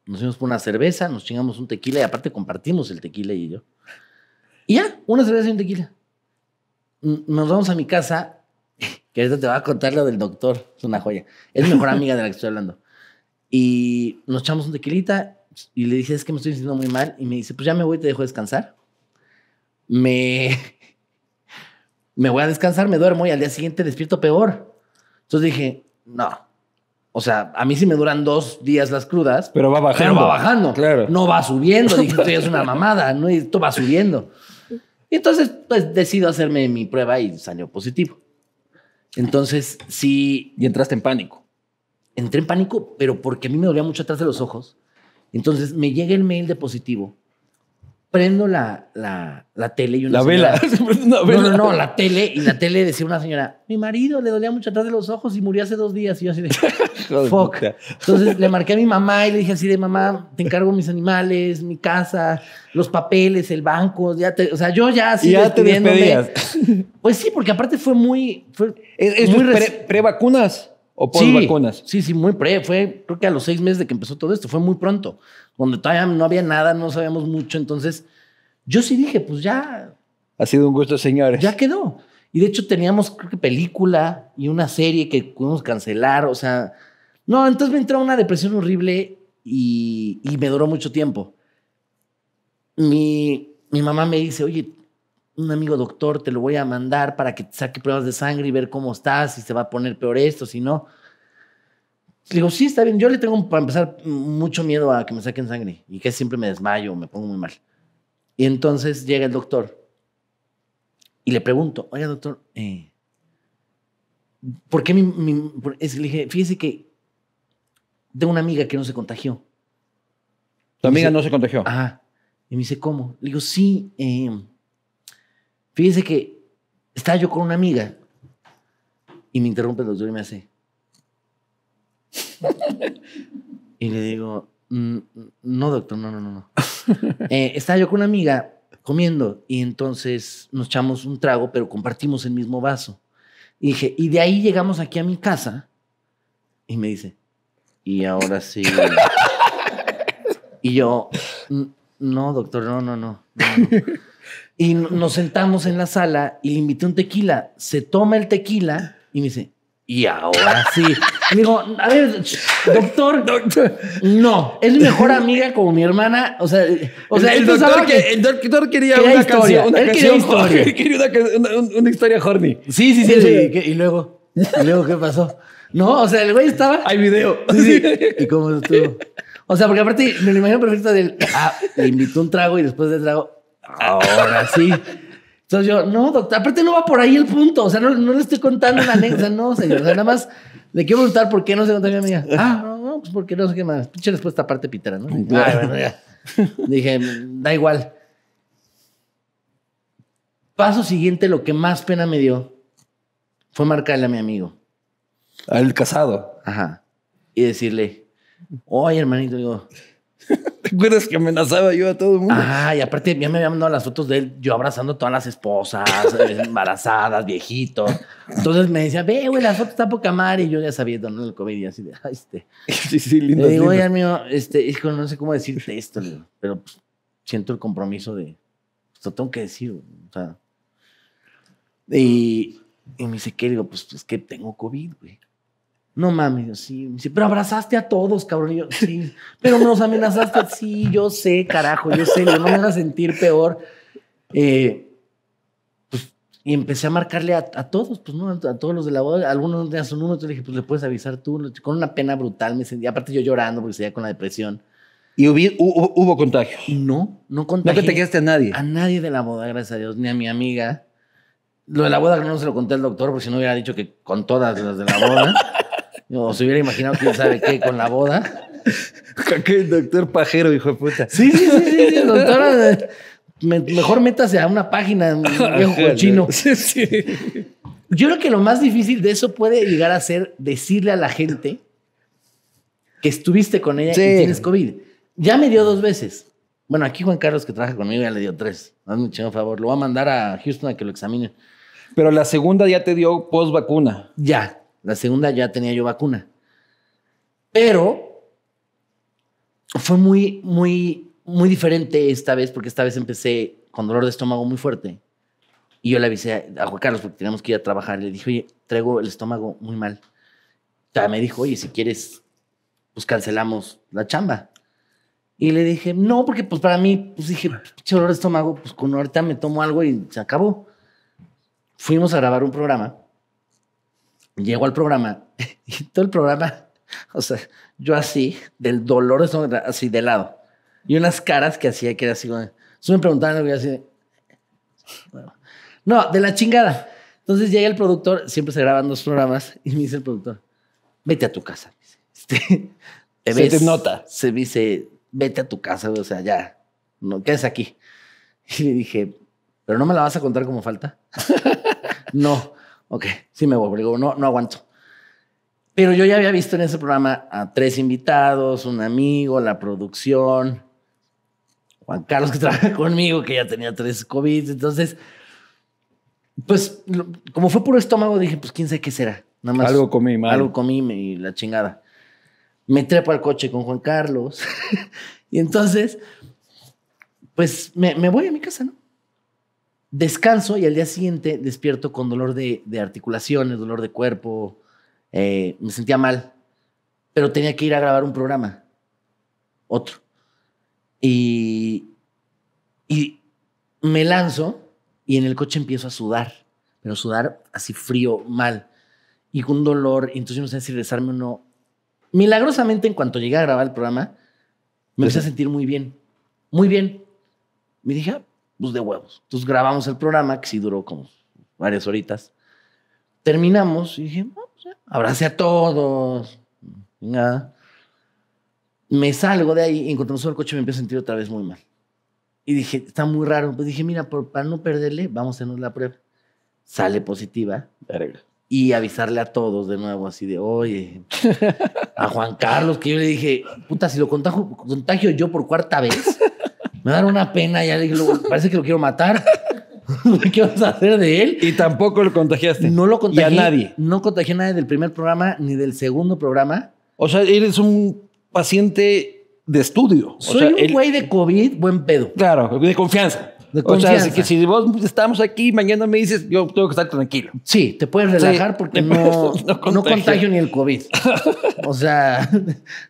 nos fuimos por una cerveza, nos chingamos un tequila y aparte compartimos el tequila y yo. Y ya, una cerveza y un tequila. Nos vamos a mi casa, que ahorita te voy a contar lo del doctor, es una joya. Es mi mejor amiga de la que estoy hablando. Y nos echamos un tequilita y le dije, es que me estoy sintiendo muy mal. Y me dice, pues ya me voy, te dejo descansar. Me, me voy a descansar, me duermo y al día siguiente despierto peor. Entonces dije, no. O sea, a mí sí me duran dos días las crudas. Pero va bajando. va bajando. Claro. No va subiendo. Dije, es una mamada, ¿no? Esto va subiendo. Y entonces, pues, decido hacerme mi prueba y salió positivo. Entonces, sí. Y entraste en pánico. Entré en pánico, pero porque a mí me dolía mucho atrás de los ojos. Entonces, me llega el mail de positivo prendo la, la, la tele y una la vela. No, no, la tele. Y la tele decía una señora, mi marido le dolía mucho atrás de los ojos y murió hace dos días. Y yo así de, fuck. Entonces le marqué a mi mamá y le dije así de, mamá, te encargo mis animales, mi casa, los papeles, el banco. Ya te, o sea, yo ya así Pues sí, porque aparte fue muy... es, muy pre, pre vacunas o por sí, vacunas. Sí, sí, muy pre. Fue, creo que a los seis meses de que empezó todo esto, fue muy pronto, donde todavía no había nada, no sabíamos mucho. Entonces, yo sí dije, pues ya. Ha sido un gusto, señores. Ya quedó. Y de hecho, teníamos, creo que, película y una serie que pudimos cancelar. O sea, no, entonces me entró una depresión horrible y, me duró mucho tiempo. mi mamá me dice, oye, un amigo doctor, te lo voy a mandar para que te saque pruebas de sangre y ver cómo estás, si se va a poner peor esto, si no. Le digo, sí, está bien. Yo le tengo, para empezar, mucho miedo a que me saquen sangre y que siempre me desmayo, me pongo muy mal. Y entonces llega el doctor y le pregunto, oye, doctor, eh, ¿por qué mi, le dije, fíjese que tengo una amiga que no se contagió. ¿Tu amiga no se contagió? Ajá. Y me dice, ¿cómo? Le digo, sí, eh, Fíjese que estaba yo con una amiga y me interrumpe el doctor y me hace. y le digo, mm, mm, no, doctor, no, no, no, no. Eh, estaba yo con una amiga comiendo y entonces nos echamos un trago, pero compartimos el mismo vaso. Y dije, y de ahí llegamos aquí a mi casa y me dice, y ahora sí. y yo, mm, no, doctor, no. no, no. Y nos sentamos en la sala y le invité un tequila. Se toma el tequila y me dice, y ahora sí. Y digo, a ver, doctor, no, es mi mejor amiga como mi hermana. O sea, o sea el, doctor, el doctor, quería, una historia. Canción, una canción, quería una, historia horny. Sí, sí, sí. Y, luego, y luego, ¿qué pasó? No, o sea, el güey estaba. Hay video. Sí, ¿Y cómo estuvo? O sea, porque aparte me lo imagino perfecto del. Ah, le invitó un trago y después del trago Ahora sí. Entonces yo, no, doctor, aparte no va por ahí el punto. O sea, no, no le estoy contando una anécdota, no, señor. O sea, nada más le quiero preguntar por qué no se contó mi amiga. Ah, no, no, pues porque no sé qué más. Pinche esta parte pitera, ¿no? bueno, ya. Dije, da igual. Paso siguiente, lo que más pena me dio fue marcarle a mi amigo. Al casado. Ajá. Y decirle, oye, hermanito, digo, ¿Te acuerdas que amenazaba yo a todo el mundo? Ah, y aparte ya me habían mandado las fotos de él, yo abrazando a todas las esposas, eh, embarazadas, viejitos. Entonces me decía, ve, güey, las fotos está poca madre. Y yo ya sabía donde el COVID y así de, ay, este. Sí, sí, lindo. Le digo, oye, amigo, este, hijo, no sé cómo decirte esto, pero pues, siento el compromiso de, pues, lo tengo que decir, o sea. Y, me dice, ¿qué? Digo, pues es que tengo COVID, güey. No mames, sí. sí. Pero abrazaste a todos, cabrón. sí. Pero nos amenazaste. Sí, yo sé, carajo, yo sé. no me a sentir peor. Eh, pues, y empecé a marcarle a, todos, pues no, a, todos los de la boda. Algunos no tenían su número. le dije, pues le puedes avisar tú. Con una pena brutal me sentí. Aparte yo llorando porque seguía con la depresión. ¿Y hubo, hubo, contagio? No, no contagio. ¿No te quedaste a nadie? A nadie de la boda, gracias a Dios. Ni a mi amiga. Lo de la boda no se lo conté al doctor porque si no hubiera dicho que con todas las de la boda. O se hubiera imaginado quién sabe qué con la boda. ¿Qué doctor pajero, hijo de puta? Sí, sí, sí, sí, doctora. mejor métase a una página, viejo cochino. Yo creo que lo más difícil de eso puede llegar a ser decirle a la gente que estuviste con ella y tienes COVID. Ya me dio dos veces. Bueno, aquí Juan Carlos, que trabaja conmigo, ya le dio tres. Hazme un favor. Lo voy a mandar a Houston a que lo examine. Pero la segunda ya te dio post vacuna. Ya, la segunda ya tenía yo vacuna. Pero fue muy, muy, muy diferente esta vez, porque esta vez empecé con dolor de estómago muy fuerte. Y yo le avisé a Juan Carlos, porque teníamos que ir a trabajar. Le dije, oye, traigo el estómago muy mal. O me dijo, oye, si quieres, pues cancelamos la chamba. Y le dije, no, porque pues para mí, pues dije, dolor de estómago, pues con ahorita me tomo algo y se acabó. Fuimos a grabar un programa Llego al programa y todo el programa, o sea, yo así, del dolor, así de lado. Y unas caras que hacía que era así. me preguntaban, yo así. No, de la chingada. Entonces llega el productor, siempre se graban dos programas, y me dice el productor: Vete a tu casa. Este, se te nota. Se dice: Vete a tu casa, o sea, ya, no quedes aquí. Y le dije: ¿Pero no me la vas a contar como falta? no ok, sí me voy, no, no aguanto. Pero yo ya había visto en ese programa a tres invitados, un amigo, la producción, Juan Carlos que trabaja conmigo, que ya tenía tres COVID. Entonces, pues, como fue puro estómago, dije, pues, quién sabe qué será. Nada más. Algo comí, mal. Algo comí y la chingada. Me trepo al coche con Juan Carlos. y entonces, pues, me voy a mi casa, ¿no? descanso y al día siguiente despierto con dolor de, articulaciones, dolor de cuerpo, eh, me sentía mal, pero tenía que ir a grabar un programa, otro. Y, me lanzo y en el coche empiezo a sudar, pero sudar así frío, mal, y con dolor, y entonces no sé si rezarme o no. Milagrosamente, en cuanto llegué a grabar el programa, me empecé a sentir muy bien, muy bien. Me dije, ah, pues, de huevos. Entonces grabamos el programa, que sí duró como varias horitas. Terminamos y dije, pues, abrace a todos. nada. Me salgo de ahí y encontramos el coche y me empiezo a sentir otra vez muy mal. Y dije, está muy raro. Pues dije, mira, para no perderle, vamos a hacer la prueba. Sale positiva. Y avisarle a todos de nuevo, así de, oye, a Juan Carlos, que yo le dije, puta, si lo contagio, contagio yo por cuarta vez. Me da una pena, ya parece que lo quiero matar. ¿Qué vas a hacer de él? Y tampoco lo contagiaste. No lo contagié. a nadie. No contagié a nadie del primer programa ni del segundo programa. O sea, eres un paciente de estudio. Soy un güey de COVID, buen pedo. Claro, de confianza. De o sea, si vos estamos aquí mañana me dices, yo tengo que estar tranquilo. Sí, te puedes relajar porque no, contagio. ni el COVID. o sea,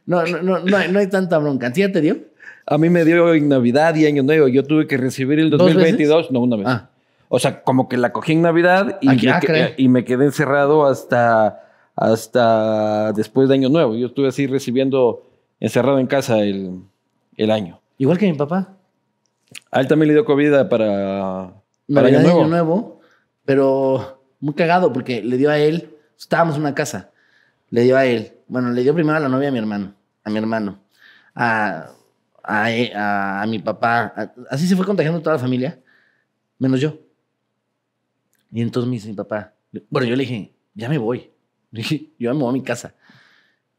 no, hay, tanta bronca. te dio? A mí me dio en Navidad y Año Nuevo. Yo tuve que recibir el 2022, no una vez. Ah. O sea, como que la cogí en Navidad ah, y, me, quedé encerrado hasta, hasta después de Año Nuevo. Yo estuve así recibiendo, encerrado en casa el, año. Igual que mi papá. A él también le dio COVID para, para año, nuevo. Pero muy cagado porque le dio a él, estábamos en una casa, le dio a él, bueno, le dio primero a la novia a mi hermano, a mi hermano, a a, mi papá. así se fue contagiando toda la familia, menos yo. Y entonces me dice mi papá, bueno, yo le dije, ya me voy. dije, yo me voy a mi casa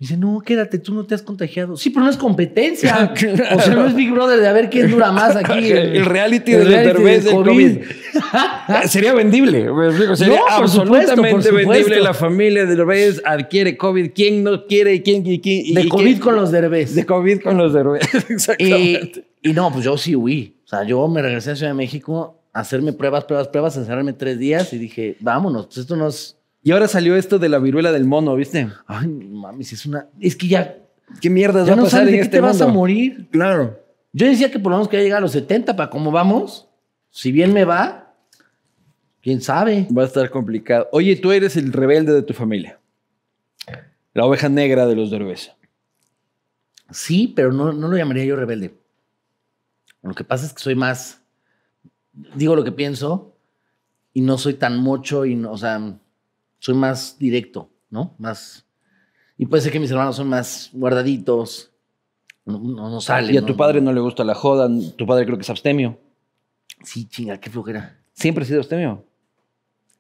dice, no, quédate, tú no te has contagiado. Sí, pero no es competencia. o sea, no es Big Brother de a ver quién dura más aquí. El, reality de los del COVID. COVID. Eh, sería vendible. Sería no, absolutamente vendible. La familia de Derbez adquiere COVID. ¿Quién no quiere? ¿Quién? quién, de COVID con los Derbez. De COVID con los Derbez, exactamente. Y, y no, pues yo sí huí. O sea, yo me regresé a Ciudad de México a hacerme pruebas, pruebas, pruebas, encerrarme tres días y dije, vámonos, pues esto no es y ahora salió esto de la viruela del mono, ¿viste? Ay, si es una. Es que ya. ¿Qué mierda va a pasar sabes de qué este te vas a morir? Claro. Yo decía que por lo menos quería llegar a los 70 para cómo vamos. Si bien me va, quién sabe. Va a estar complicado. Oye, tú eres el rebelde de tu familia. La oveja negra de los derbes. Sí, pero no, lo llamaría yo rebelde. Lo que pasa es que soy más. Digo lo que pienso y no soy tan mucho y no, o sea soy más directo, ¿no? Más. Y puede ser que mis hermanos son más guardaditos, no, no, salen. Y a tu padre no le gusta la joda, tu padre creo que es abstemio. Sí, chinga, qué flojera. ¿Siempre ha sido abstemio?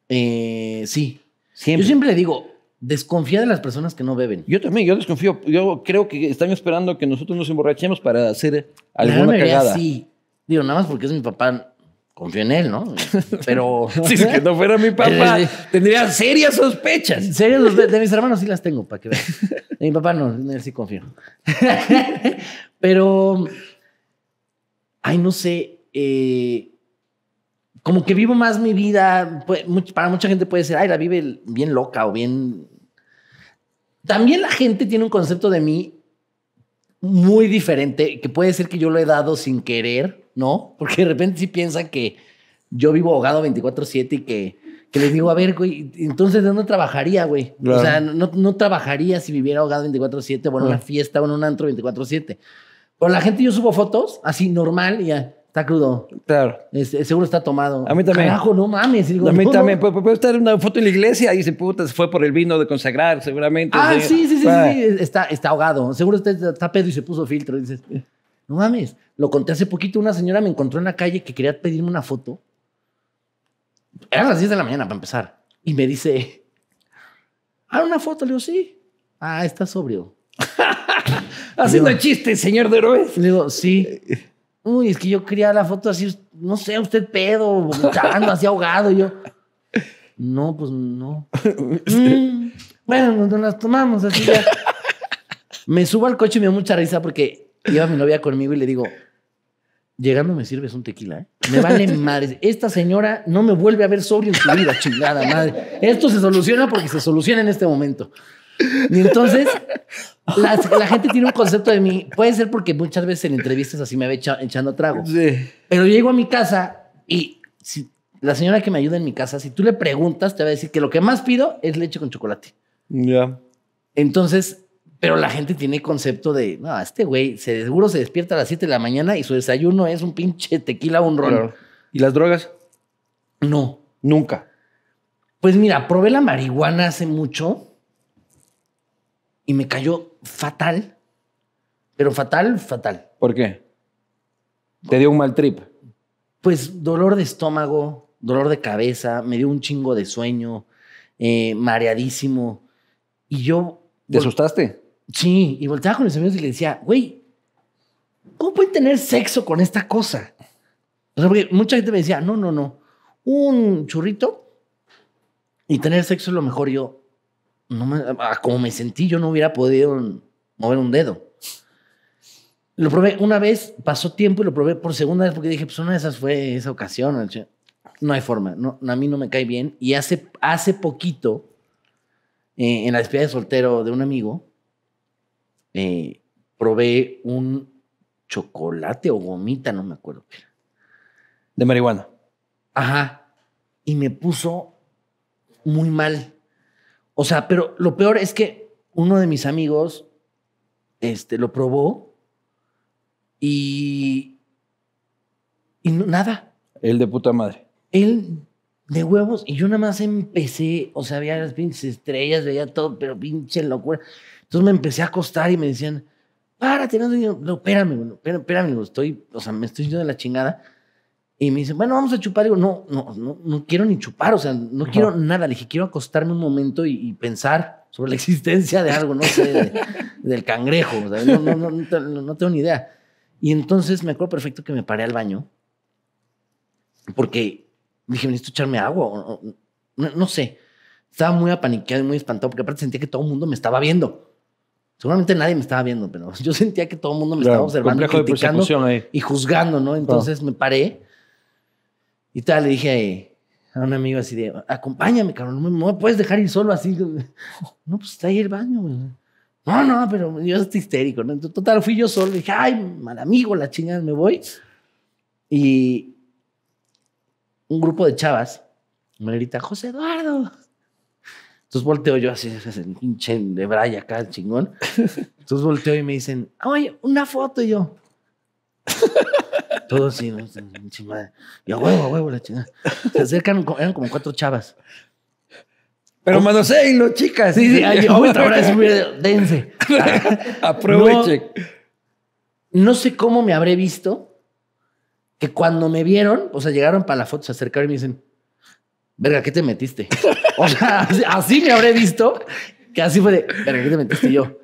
Eh, sí. Yo siempre le digo, desconfía de las personas que no beben. Yo también, yo desconfío. Yo creo que están esperando que nosotros nos emborrachemos para hacer alguna la cagada. Sí, digo, nada más porque es mi papá confío en él, ¿no? Pero. si no fuera mi papá, eh, tendría serias sospechas. Serias sospechas. De mis hermanos sí las tengo, para que vean. De mi papá no, en él sí confío. Pero. Ay, no sé. Eh, como que vivo más mi vida. Para mucha gente puede ser, ay, la vive bien loca o bien. También la gente tiene un concepto de mí muy diferente que puede ser que yo lo he dado sin querer ¿no? Porque de repente si piensan que yo vivo ahogado 24-7 y que, que, les digo, a ver, güey, entonces ¿de dónde trabajaría, güey? O sea, no, trabajaría si viviera ahogado 24-7 o en una fiesta o en un antro 24-7. Pero la gente, yo subo fotos así normal y ya. Está crudo. Claro. seguro está tomado. A mí también. Carajo, no mames. a mí también. Puede pues, estar una foto en la iglesia y dice, puta, se fue por el vino de consagrar, seguramente. Ah, sí, sí, sí, sí, ah. Está, está ahogado. Seguro está, está pedo y se puso filtro. dices, no mames, lo conté hace poquito, una señora me encontró en la calle que quería pedirme una foto. Eran las 10 de la mañana para empezar. Y me dice, ah, una foto. Le digo, sí. Ah, está sobrio. Haciendo chistes, señor de héroes. Le digo, sí. Eh. Uy, es que yo quería la foto así, no sé, usted pedo, vomitando, así ahogado. yo, no, pues no. Mm. bueno, nos, las tomamos así ya. Me subo al coche y me dio mucha risa porque Iba mi novia conmigo y le digo, llegando me sirves un tequila, ¿eh? Me vale madre. Esta señora no me vuelve a ver sobrio en su vida, chingada madre. Esto se soluciona porque se soluciona en este momento. Y entonces, la, gente tiene un concepto de mí. Puede ser porque muchas veces en entrevistas así me ve echando tragos. Sí. Pero llego a mi casa y si, la señora que me ayuda en mi casa, si tú le preguntas, te va a decir que lo que más pido es leche con chocolate. Ya. Entonces, pero la gente tiene concepto de, no, este güey seguro se despierta a las 7 de la mañana y su desayuno es un pinche tequila un ron. ¿Y las drogas? No. Nunca. Pues mira, probé la marihuana hace mucho y me cayó fatal. Pero fatal, fatal. ¿Por qué? ¿Te dio un mal trip? Pues dolor de estómago, dolor de cabeza, me dio un chingo de sueño, eh, mareadísimo. Y yo... ¿Te pues asustaste? Sí, y volteaba con mis amigos y le decía, güey, ¿cómo pueden tener sexo con esta cosa? O sea, porque mucha gente me decía, no, no, no, un churrito y tener sexo es lo mejor. Yo, no me, ah, como me sentí, yo no hubiera podido mover un dedo. Lo probé una vez, pasó tiempo y lo probé por segunda vez porque dije, pues una de esas fue esa ocasión. No hay forma, a mí no me cae bien. Y hace, hace poquito, eh, en la despedida de soltero de un amigo, eh, probé un chocolate o gomita, no me acuerdo. De marihuana. Ajá. Y me puso muy mal. O sea, pero lo peor es que uno de mis amigos este, lo probó y. Y nada. El de puta madre. Él de huevos. Y yo nada más empecé, o sea, veía las pinches estrellas, veía todo, pero pinche locura. Entonces me empecé a acostar y me decían, párate, no, no, no espérame, espérame, estoy, o sea, me estoy yendo de la chingada. Y me dicen, bueno, vamos a chupar. Y digo, no, no, no, no quiero ni chupar, o sea, no quiero nada. Le dije, quiero acostarme un momento y, pensar sobre la existencia de algo, no sé, del cangrejo, o sea, no, no, no, no, tengo ni idea. Y entonces me acuerdo perfecto que me paré al baño porque dije, necesito echarme agua, no, sé. Estaba muy apaniqueado y muy espantado porque aparte sentía que todo el mundo me estaba viendo. Seguramente nadie me estaba viendo, pero yo sentía que todo el mundo me estaba observando, criticando y juzgando, ¿no? Entonces me paré y tal, le dije a un amigo así de, acompáñame, cabrón, no me, puedes dejar ir solo así. No, pues está ahí el baño, No, no, pero yo estoy histérico, ¿no? total, fui yo solo. Dije, ay, mal amigo, la chingada, me voy. Y un grupo de chavas me grita, José Eduardo. Entonces volteo yo así, el pinche de Braya acá, el chingón. Entonces volteo y me dicen, ¡ay, ah, una foto. Y yo, todo así, ¿no? Y a huevo, a huevo, la chingada. Se acercan, eran como cuatro chavas. Pero no, oh. chicas. Sí, sí, ay, ahorita ahora es dense. Aproveche. No, no, sé cómo me habré visto que cuando me vieron, o sea, llegaron para la foto, se acercaron y me dicen, verga, ¿qué te metiste? O sea, así me habré visto que así fue de, verga, ¿qué te metiste yo?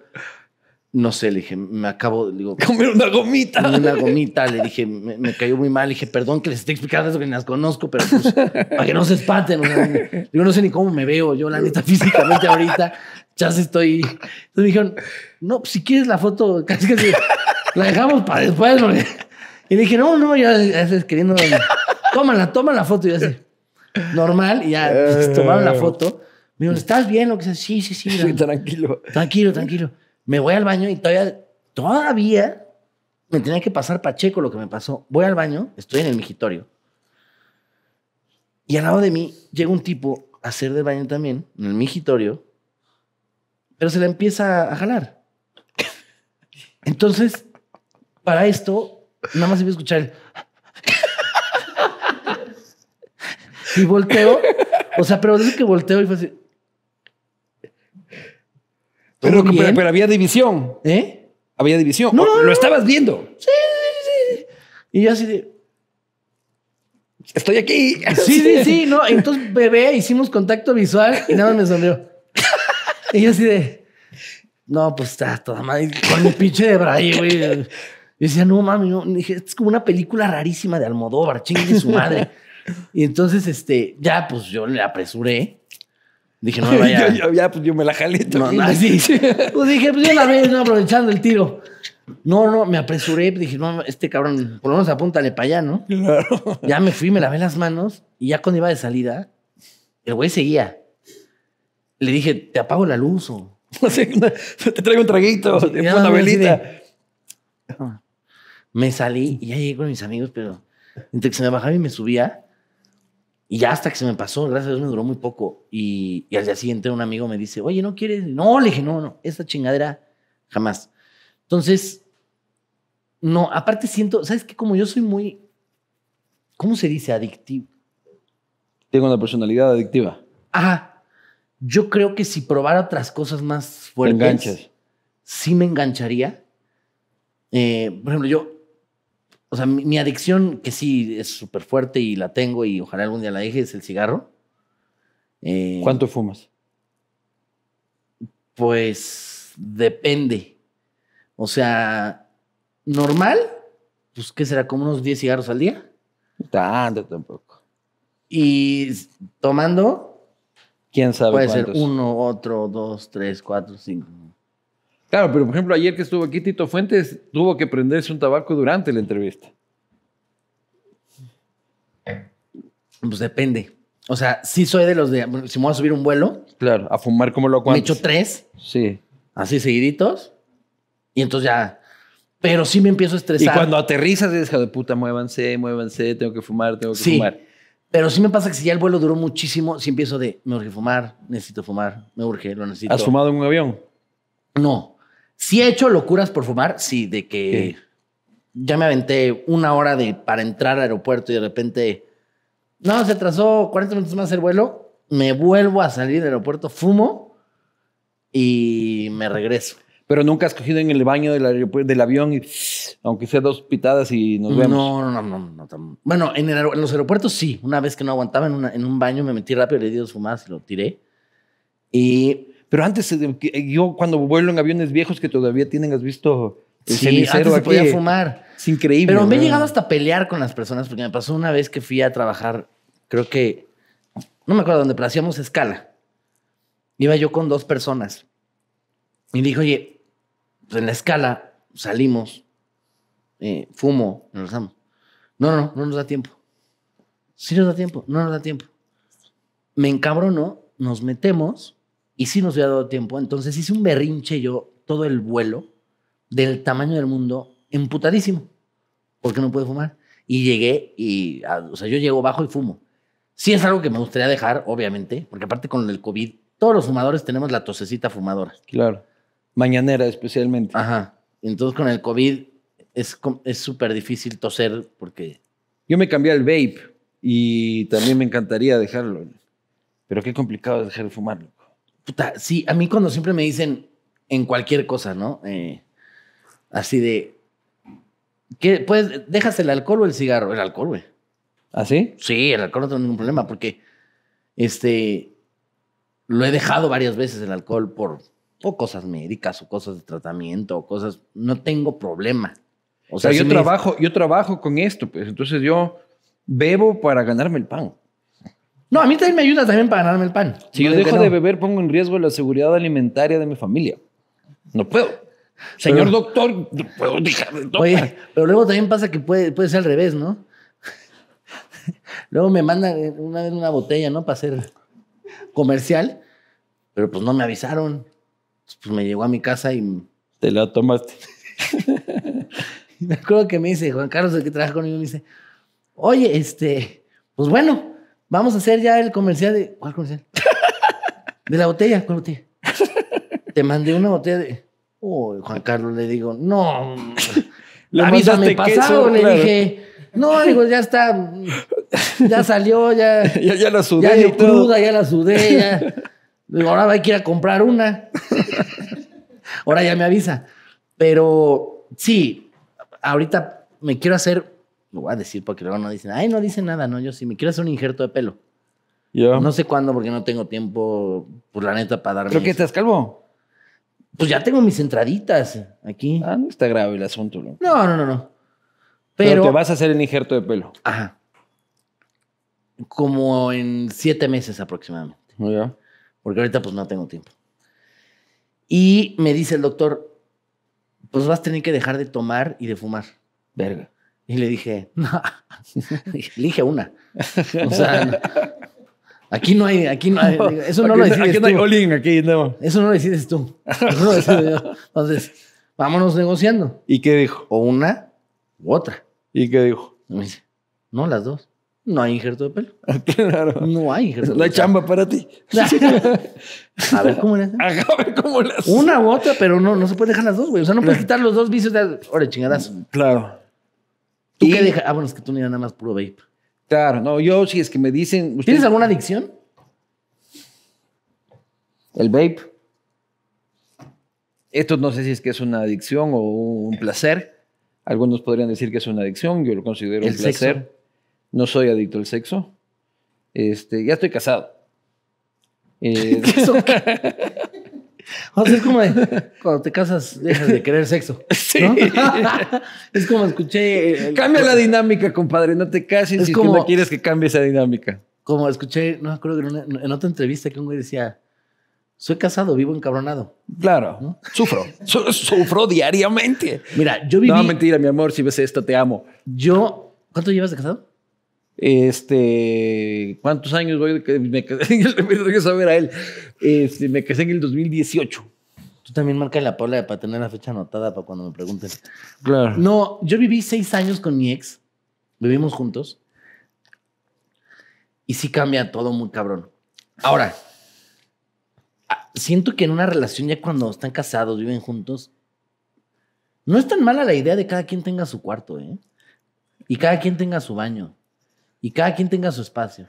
No sé, le dije, me acabo, digo, comer una gomita. Una gomita, le dije, me, cayó muy mal, le dije, perdón que les esté explicando eso que ni las conozco, pero pues, para que no se espanten. digo, no sé ni cómo me veo yo, la neta, físicamente ahorita, ya estoy. Entonces me dijeron, no, pues, si quieres la foto, casi que la dejamos para después. Y le dije, no, no, ya, es queriendo, tómala, toma la foto y así normal, y ya pues, tomaron la eh. foto. Me dijo, ¿estás bien? Lo que sea, sí, sí, sí. tranquilo. Tranquilo, tranquilo. Me voy al baño y todavía, todavía me tenía que pasar Pacheco lo que me pasó. Voy al baño, estoy en el migitorio. Y al lado de mí llega un tipo a hacer del baño también, en el migitorio, pero se le empieza a jalar. Entonces, para esto, nada más se a escuchar el... Y volteo. o sea, pero desde que volteo y fue así. Pero, había división. ¿Eh? Había división. No, no, lo estabas viendo. Sí, sí, sí. Y yo así de. Estoy aquí. Sí, sí, sí. No, entonces bebé, hicimos contacto visual y nada me sonrió. Y yo así de. No, pues está toda madre. Con el pinche de braille, güey. Yo decía, no mami, no. Dije, es como una película rarísima de Almodóvar, chingue su madre. Y entonces, este, ya, pues yo le apresuré. Dije, no me vaya. yo, ya, pues yo me la jalé. No, no, sí. pues dije, pues yo la vez, no, aprovechando el tiro. No, no, me apresuré. Pues dije, no, este cabrón, por lo menos apúntale para allá, ¿no? Claro. Ya me fui, me lavé las manos y ya cuando iba de salida, el güey seguía. Le dije, te apago la luz o. te traigo un traguito, sí, velita. Ah". Me salí y ya llegué con mis amigos, pero entre que se me bajaba y me subía, y ya hasta que se me pasó, gracias a Dios me duró muy poco. Y, y al día siguiente un amigo me dice, oye, ¿no quieres? No, le dije, no, no, esa chingadera jamás. Entonces, no, aparte siento, ¿sabes qué? Como yo soy muy, ¿cómo se dice? Adictivo. Tengo una personalidad adictiva. Ah, Yo creo que si probara otras cosas más fuertes. enganchas. Sí me engancharía. Eh, por ejemplo, yo o sea, mi, adicción, que sí es súper fuerte y la tengo y ojalá algún día la deje, es el cigarro. Eh, ¿Cuánto fumas? Pues depende. O sea, normal, pues ¿qué será? ¿Como unos 10 cigarros al día? Tanto tampoco. Y tomando, ¿Quién sabe Puede ser uno, otro, dos, tres, cuatro, cinco. Claro, pero por ejemplo, ayer que estuvo aquí Tito Fuentes tuvo que prenderse un tabaco durante la entrevista. Pues depende. O sea, si soy de los de. Si me voy a subir un vuelo. Claro, a fumar como lo Me He hecho tres. Sí. Así seguiditos. Y entonces ya. Pero sí me empiezo a estresar. Y cuando aterrizas, dices, de puta, muévanse, muévanse, tengo que fumar, tengo que sí. fumar. Pero sí me pasa que si ya el vuelo duró muchísimo, sí empiezo de me urge fumar, necesito fumar, me urge, lo necesito. ¿Has fumado en un avión? No. Si he hecho locuras por fumar, sí, de que ya me aventé una hora para entrar al aeropuerto y de repente, no, se trazó 40 minutos más el vuelo, me vuelvo a salir del aeropuerto, fumo y me regreso. Pero nunca has cogido en el baño del, avión, y, aunque sea dos pitadas y nos vemos. No, no, no, no. no bueno, en, en, los aeropuertos sí. Una vez que no aguantaba en, en un baño, me metí rápido, le di dos fumadas y lo tiré. Y pero antes, eh, eh, yo cuando vuelo en aviones viejos que todavía tienen, has visto el sí, se podía fumar. Es increíble. Pero me he llegado hasta a pelear con las personas porque me pasó una vez que fui a trabajar, creo que, no me acuerdo dónde, pero hacíamos escala. Iba yo con dos personas. Y dije, oye, pues, en la escala salimos, eh, fumo, nos regresamos. No, no, no nos da tiempo. Sí nos da tiempo, no nos da tiempo. Me encabrono, nos metemos y sí nos había dado tiempo. Entonces hice un berrinche yo todo el vuelo del tamaño del mundo, emputadísimo, porque no puede fumar. Y llegué y, o sea, yo llego bajo y fumo. Sí es algo que me gustaría dejar, obviamente, porque aparte con el COVID, todos los fumadores tenemos la tosecita fumadora. Claro. Mañanera especialmente. Ajá. Entonces con el COVID es súper difícil toser porque... Yo me cambié al vape y también me encantaría dejarlo, pero qué complicado es dejar de fumarlo puta, sí, a mí cuando siempre me dicen en cualquier cosa, ¿no? Eh, así de, ¿qué, pues, dejas el alcohol o el cigarro? El alcohol, güey. ¿Ah, sí? Sí, el alcohol no tengo ningún problema porque, este, lo he dejado varias veces el alcohol por cosas médicas o cosas de tratamiento o cosas, no tengo problema. O sea, yo trabajo, yo trabajo con esto, pues entonces yo bebo para ganarme el pan. No, a mí también me ayuda también para ganarme el pan. Si yo dejo de beber, pongo en riesgo la seguridad alimentaria de mi familia. No puedo. Señor doctor, no puedo dejar de tomar. Oye, pero luego también pasa que puede, puede ser al revés, ¿no? luego me mandan una vez una botella, ¿no? Para hacer comercial, pero pues no me avisaron. Pues me llegó a mi casa y... Te la tomaste. me acuerdo que me dice, Juan Carlos, el que trabaja conmigo, me dice, oye, este, pues bueno, Vamos a hacer ya el comercial de. ¿Cuál comercial? de la botella. ¿Cuál botella? Te mandé una botella de. Uy, Juan Carlos, le digo, no. Le avísame pasado, le dije. No, digo, ya está. Ya salió, ya. ya, ya la sudé. Ya dio ya la sudé. Ya. ahora va a ir a comprar una. ahora ya me avisa. Pero sí, ahorita me quiero hacer lo voy a decir porque luego no dicen, ay, no dice nada, no, yo sí me quiero hacer un injerto de pelo. Yo. No sé cuándo porque no tengo tiempo, por pues, la neta, para darme. ¿Pero qué estás calvo? Pues ya tengo mis entraditas aquí. Ah, no está grave el asunto. ¿no? No, no, no, no. Pero, te vas a hacer el injerto de pelo. Ajá. Como en siete meses aproximadamente. Oh, porque ahorita pues no tengo tiempo. Y me dice el doctor, pues vas a tener que dejar de tomar y de fumar. Verga. Y le dije, no, elige una. O sea, aquí no hay, aquí no hay, eso no, lo decides aquí No hay aquí no. Eso no lo decides tú. Eso lo decido yo. Entonces, vámonos negociando. ¿Y qué dijo? O una u otra. ¿Y qué dijo? Me dice, no, las dos. No hay injerto de pelo. Claro. No hay injerto. de pelo. La chamba para ti. a ver cómo le A ver cómo le Una u otra, pero no, no se puede dejar las dos, güey. O sea, no puedes quitar los dos vicios de. Ahora, chingadas Claro. ¿Tú qué dejas? Ah, bueno, es que tú no nada más puro vape. Claro, no, yo si es que me dicen. ¿Tienes alguna adicción? El vape. Esto no sé si es que es una adicción o un placer. Algunos podrían decir que es una adicción, yo lo considero un placer. No soy adicto al sexo. Este, ya estoy casado. Eh, O es como cuando te casas, dejas de querer sexo. es como escuché. Cambia la dinámica, compadre. No te cases es como, quieres que cambie esa dinámica. Como escuché, no me acuerdo en, otra entrevista que un güey decía. Soy casado, vivo encabronado. Claro. Sufro. sufro diariamente. Mira, yo viví. No, mentira, mi amor. Si ves esto, te amo. Yo. ¿Cuánto llevas de casado? Este, ¿cuántos años voy? Me casé en a saber a él. Este, me casé en el 2018. Tú también marca la pola para tener la fecha anotada para cuando me preguntes Claro. No, yo viví seis años con mi ex. Vivimos juntos. Y sí cambia todo muy cabrón. Ahora, siento que en una relación ya cuando están casados, viven juntos, no es tan mala la idea de cada quien tenga su cuarto, ¿eh? Y cada quien tenga su baño y cada quien tenga su espacio.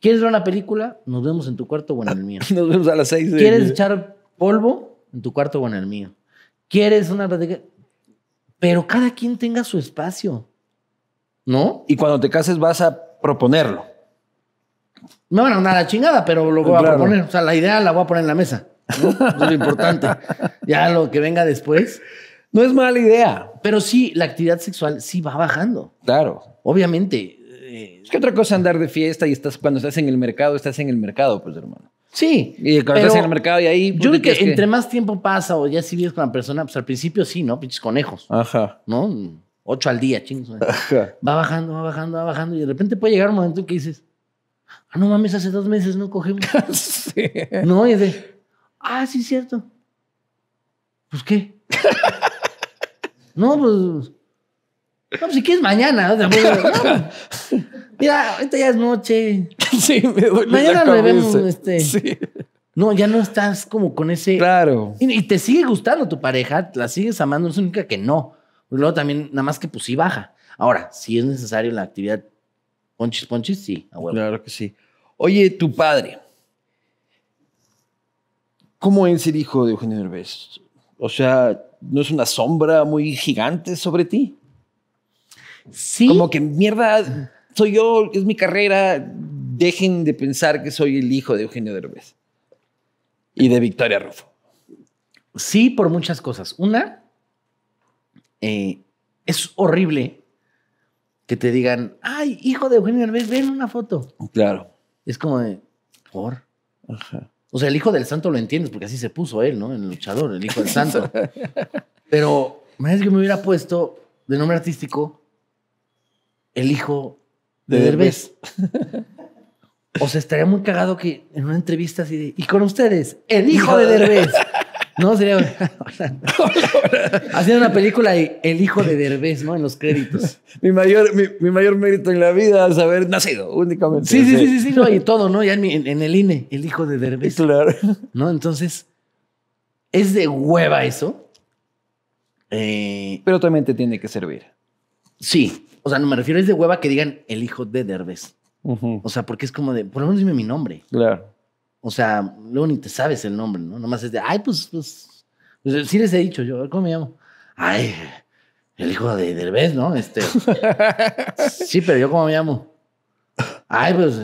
¿Quieres ver una película? Nos vemos en tu cuarto o en el mío. Nos vemos a las seis. ¿Quieres echar polvo? En tu cuarto o en el mío. ¿Quieres una Pero cada quien tenga su espacio. ¿No? Y cuando te cases vas a proponerlo. No, dar nada chingada, pero lo voy a proponer. O sea, la idea la voy a poner en la mesa. ¿no? es lo importante. Ya lo que venga después. No es mala idea. Pero sí, la actividad sexual sí va bajando. Claro. Obviamente es que otra cosa andar de fiesta y estás cuando estás en el mercado, estás en el mercado, pues hermano. Sí. Y cuando estás en el mercado y ahí. Yo creo que, entre más tiempo pasa o ya si vives con la persona, pues al principio sí, ¿no? Pinches conejos. Ajá. ¿No? Ocho al día, chingos. Va bajando, va bajando, va bajando. Y de repente puede llegar un momento que dices, ah, no mames, hace dos meses no cogemos. sí. No, y es de, ah, sí, cierto. Pues qué. no, pues no, pues si quieres mañana. ¿no? Mira, ahorita ya es noche. Sí, me duele Mañana lo vemos, este, Sí. No, ya no estás como con ese. Claro. Y, te sigue gustando tu pareja, la sigues amando, es única que no. Luego también, nada más que pues sí baja. Ahora, si es necesario la actividad ponchis, ponchis, sí, abuelo. Claro que sí. Oye, tu padre. ¿Cómo es el hijo de Eugenio Derbez? O sea, ¿no es una sombra muy gigante sobre ti? Sí. Como que mierda, soy yo, es mi carrera. Dejen de pensar que soy el hijo de Eugenio Derbez y de Victoria Rufo. Sí, por muchas cosas. Una, eh, es horrible que te digan, ay, hijo de Eugenio Derbez, ven una foto. Claro. Es como de, por. O sea, el hijo del santo lo entiendes, porque así se puso él, ¿no? El luchador, el hijo del santo. Pero, que me hubiera puesto de nombre artístico el hijo de, Derbez. o sea, estaría muy cagado que en una entrevista así de, y con ustedes, el hijo de Derbez. No, sería. Haciendo una película de El hijo de Derbez, ¿no? En los créditos. Mi mayor, mi, mayor mérito en la vida es haber nacido únicamente. Sí, sí, sí, sí, sí no, y todo, ¿no? Ya en, el INE, el hijo de Derbez. Claro. ¿No? Entonces, es de hueva eso. Eh, Pero también te tiene que servir. Sí. O sea, no me refiero, es de hueva que digan el hijo de Derbez. O sea, porque es como de, por lo menos dime mi nombre. Claro. O sea, luego ni te sabes el nombre, ¿no? Nomás es de, ay, pues, pues, pues sí les he dicho yo, ¿cómo me llamo? Ay, el hijo de Derbez, ¿no? Este. sí, pero yo cómo me llamo. Ay, pues.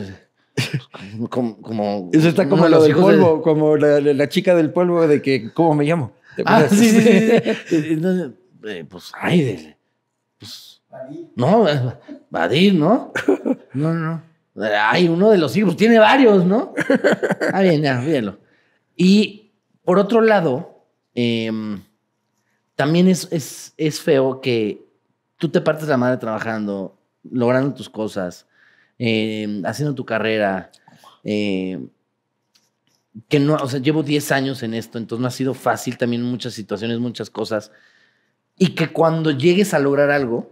Como, como Eso está como lo del polvo, como la, chica del polvo de que, ¿cómo me llamo? Ah, sí, sí, sí. Entonces, eh, pues, ay, pues, no, vadir ¿no? No, no. Ay, uno de los hijos, tiene varios, ¿no? Ah, bien, ya, Y por otro lado, em, también es, feo que tú te partes la madre trabajando, logrando tus cosas, em, haciendo tu carrera. Em, que no, o sea, llevo 10 años en esto, entonces no ha sido fácil también muchas situaciones, muchas cosas. Y que cuando llegues a lograr algo,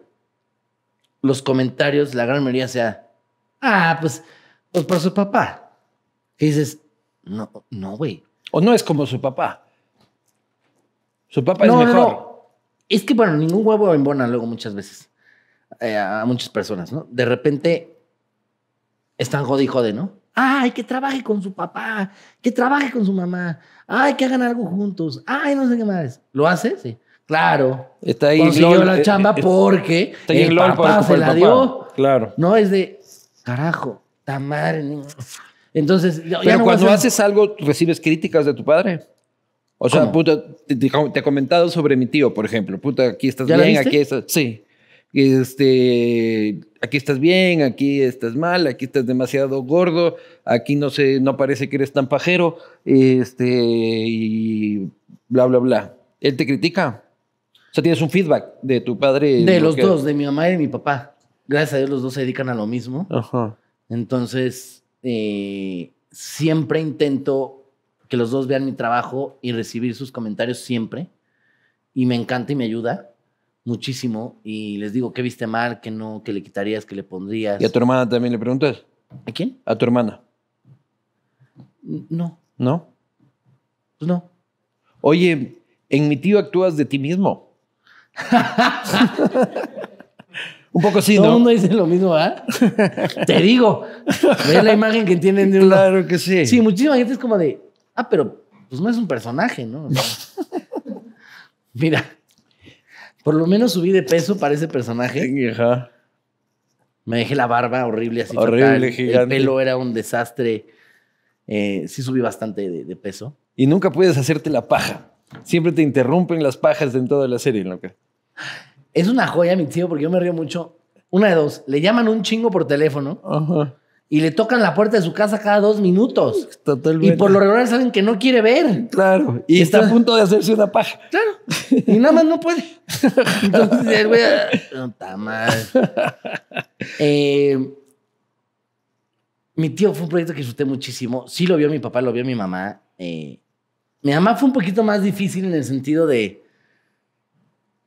los comentarios, la gran mayoría sea, ah, pues, pues por su papá. Y dices, no, no, güey. O no es como su papá. Su papá es mejor. Es que, bueno, ningún huevo embona luego muchas veces eh, a muchas personas, ¿no? De repente están jode jode, ¿no? Ay, que trabaje con su papá, que trabaje con su mamá, ay, que hagan algo juntos, ay, no sé qué más. ¿Lo hace? Sí. Claro. Está ahí. Consiguió la chamba porque el se la dio. Claro. No es de carajo, ta Entonces, Pero cuando haces algo, recibes críticas de tu padre. O sea, puta, te, ha comentado sobre mi tío, por ejemplo. Puta, aquí estás bien, aquí estás. Sí. Este, aquí estás bien, aquí estás mal, aquí estás demasiado gordo, aquí no sé, no parece que eres tan pajero, este, y bla, bla, bla. Él te critica, sea, tienes un feedback de tu padre. De, los dos, de mi mamá y de mi papá. Gracias a Dios los dos se dedican a lo mismo. Ajá. Entonces, eh, siempre intento que los dos vean mi trabajo y recibir sus comentarios siempre. Y me encanta y me ayuda muchísimo. Y les digo, ¿qué viste mal? ¿Qué no? ¿Qué le quitarías? ¿Qué le pondrías? ¿Y a tu hermana también le preguntas? ¿A quién? A tu hermana. No. ¿No? Pues no. Oye, en mi tío actúas de ti mismo. Un poco sí, ¿no? Todo el mundo dice lo mismo, ¿ah? Te digo. ve la imagen que tienen de un Claro que sí. Sí, muchísima gente es como de, ah, pero pues no es un personaje, ¿no? Mira, por lo menos subí de peso para ese personaje. Me dejé la barba horrible, así horrible, El pelo era un desastre. Eh, sí subí bastante de peso. Y nunca puedes hacerte la paja. Siempre te interrumpen las pajas dentro toda la serie, loca. Es una joya, mi tío, porque yo me río mucho. Una de dos, le llaman un chingo por teléfono y le tocan la puerta de su casa cada dos minutos. Totalmente. Y por lo regular saben que no quiere ver. Claro. Y está, a punto de hacerse una paja. Claro. Y nada más no puede. Entonces güey. No está mal. mi tío fue un proyecto que disfruté muchísimo. Sí lo vio mi papá, lo vio mi mamá. Eh, mi mamá fue un poquito más difícil en el sentido de,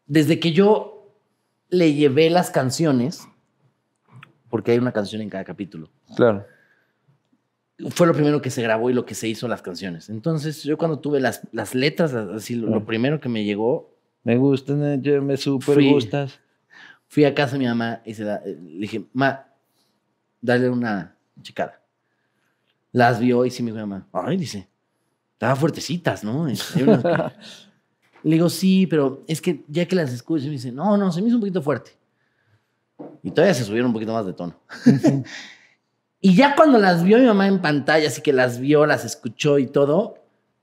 desde que yo le llevé las canciones, porque hay una canción en cada capítulo. Claro. Fue lo primero que se grabó y lo que se hizo las canciones. Entonces, yo cuando tuve las, letras, así lo, ah. primero que me llegó. Me gustan, yo me super gustas. Fui a casa de mi mamá y se eh, le dije, ma, dale una chicada. Las vio y sí me dijo mi mamá, ay, dice, estaba fuertecitas, ¿no? Le digo, sí, pero es que ya que las escucho, me dice, no, no, se me hizo un poquito fuerte. Y todavía se subieron un poquito más de tono. y ya cuando las vio mi mamá en pantalla, así que las vio, las escuchó y todo,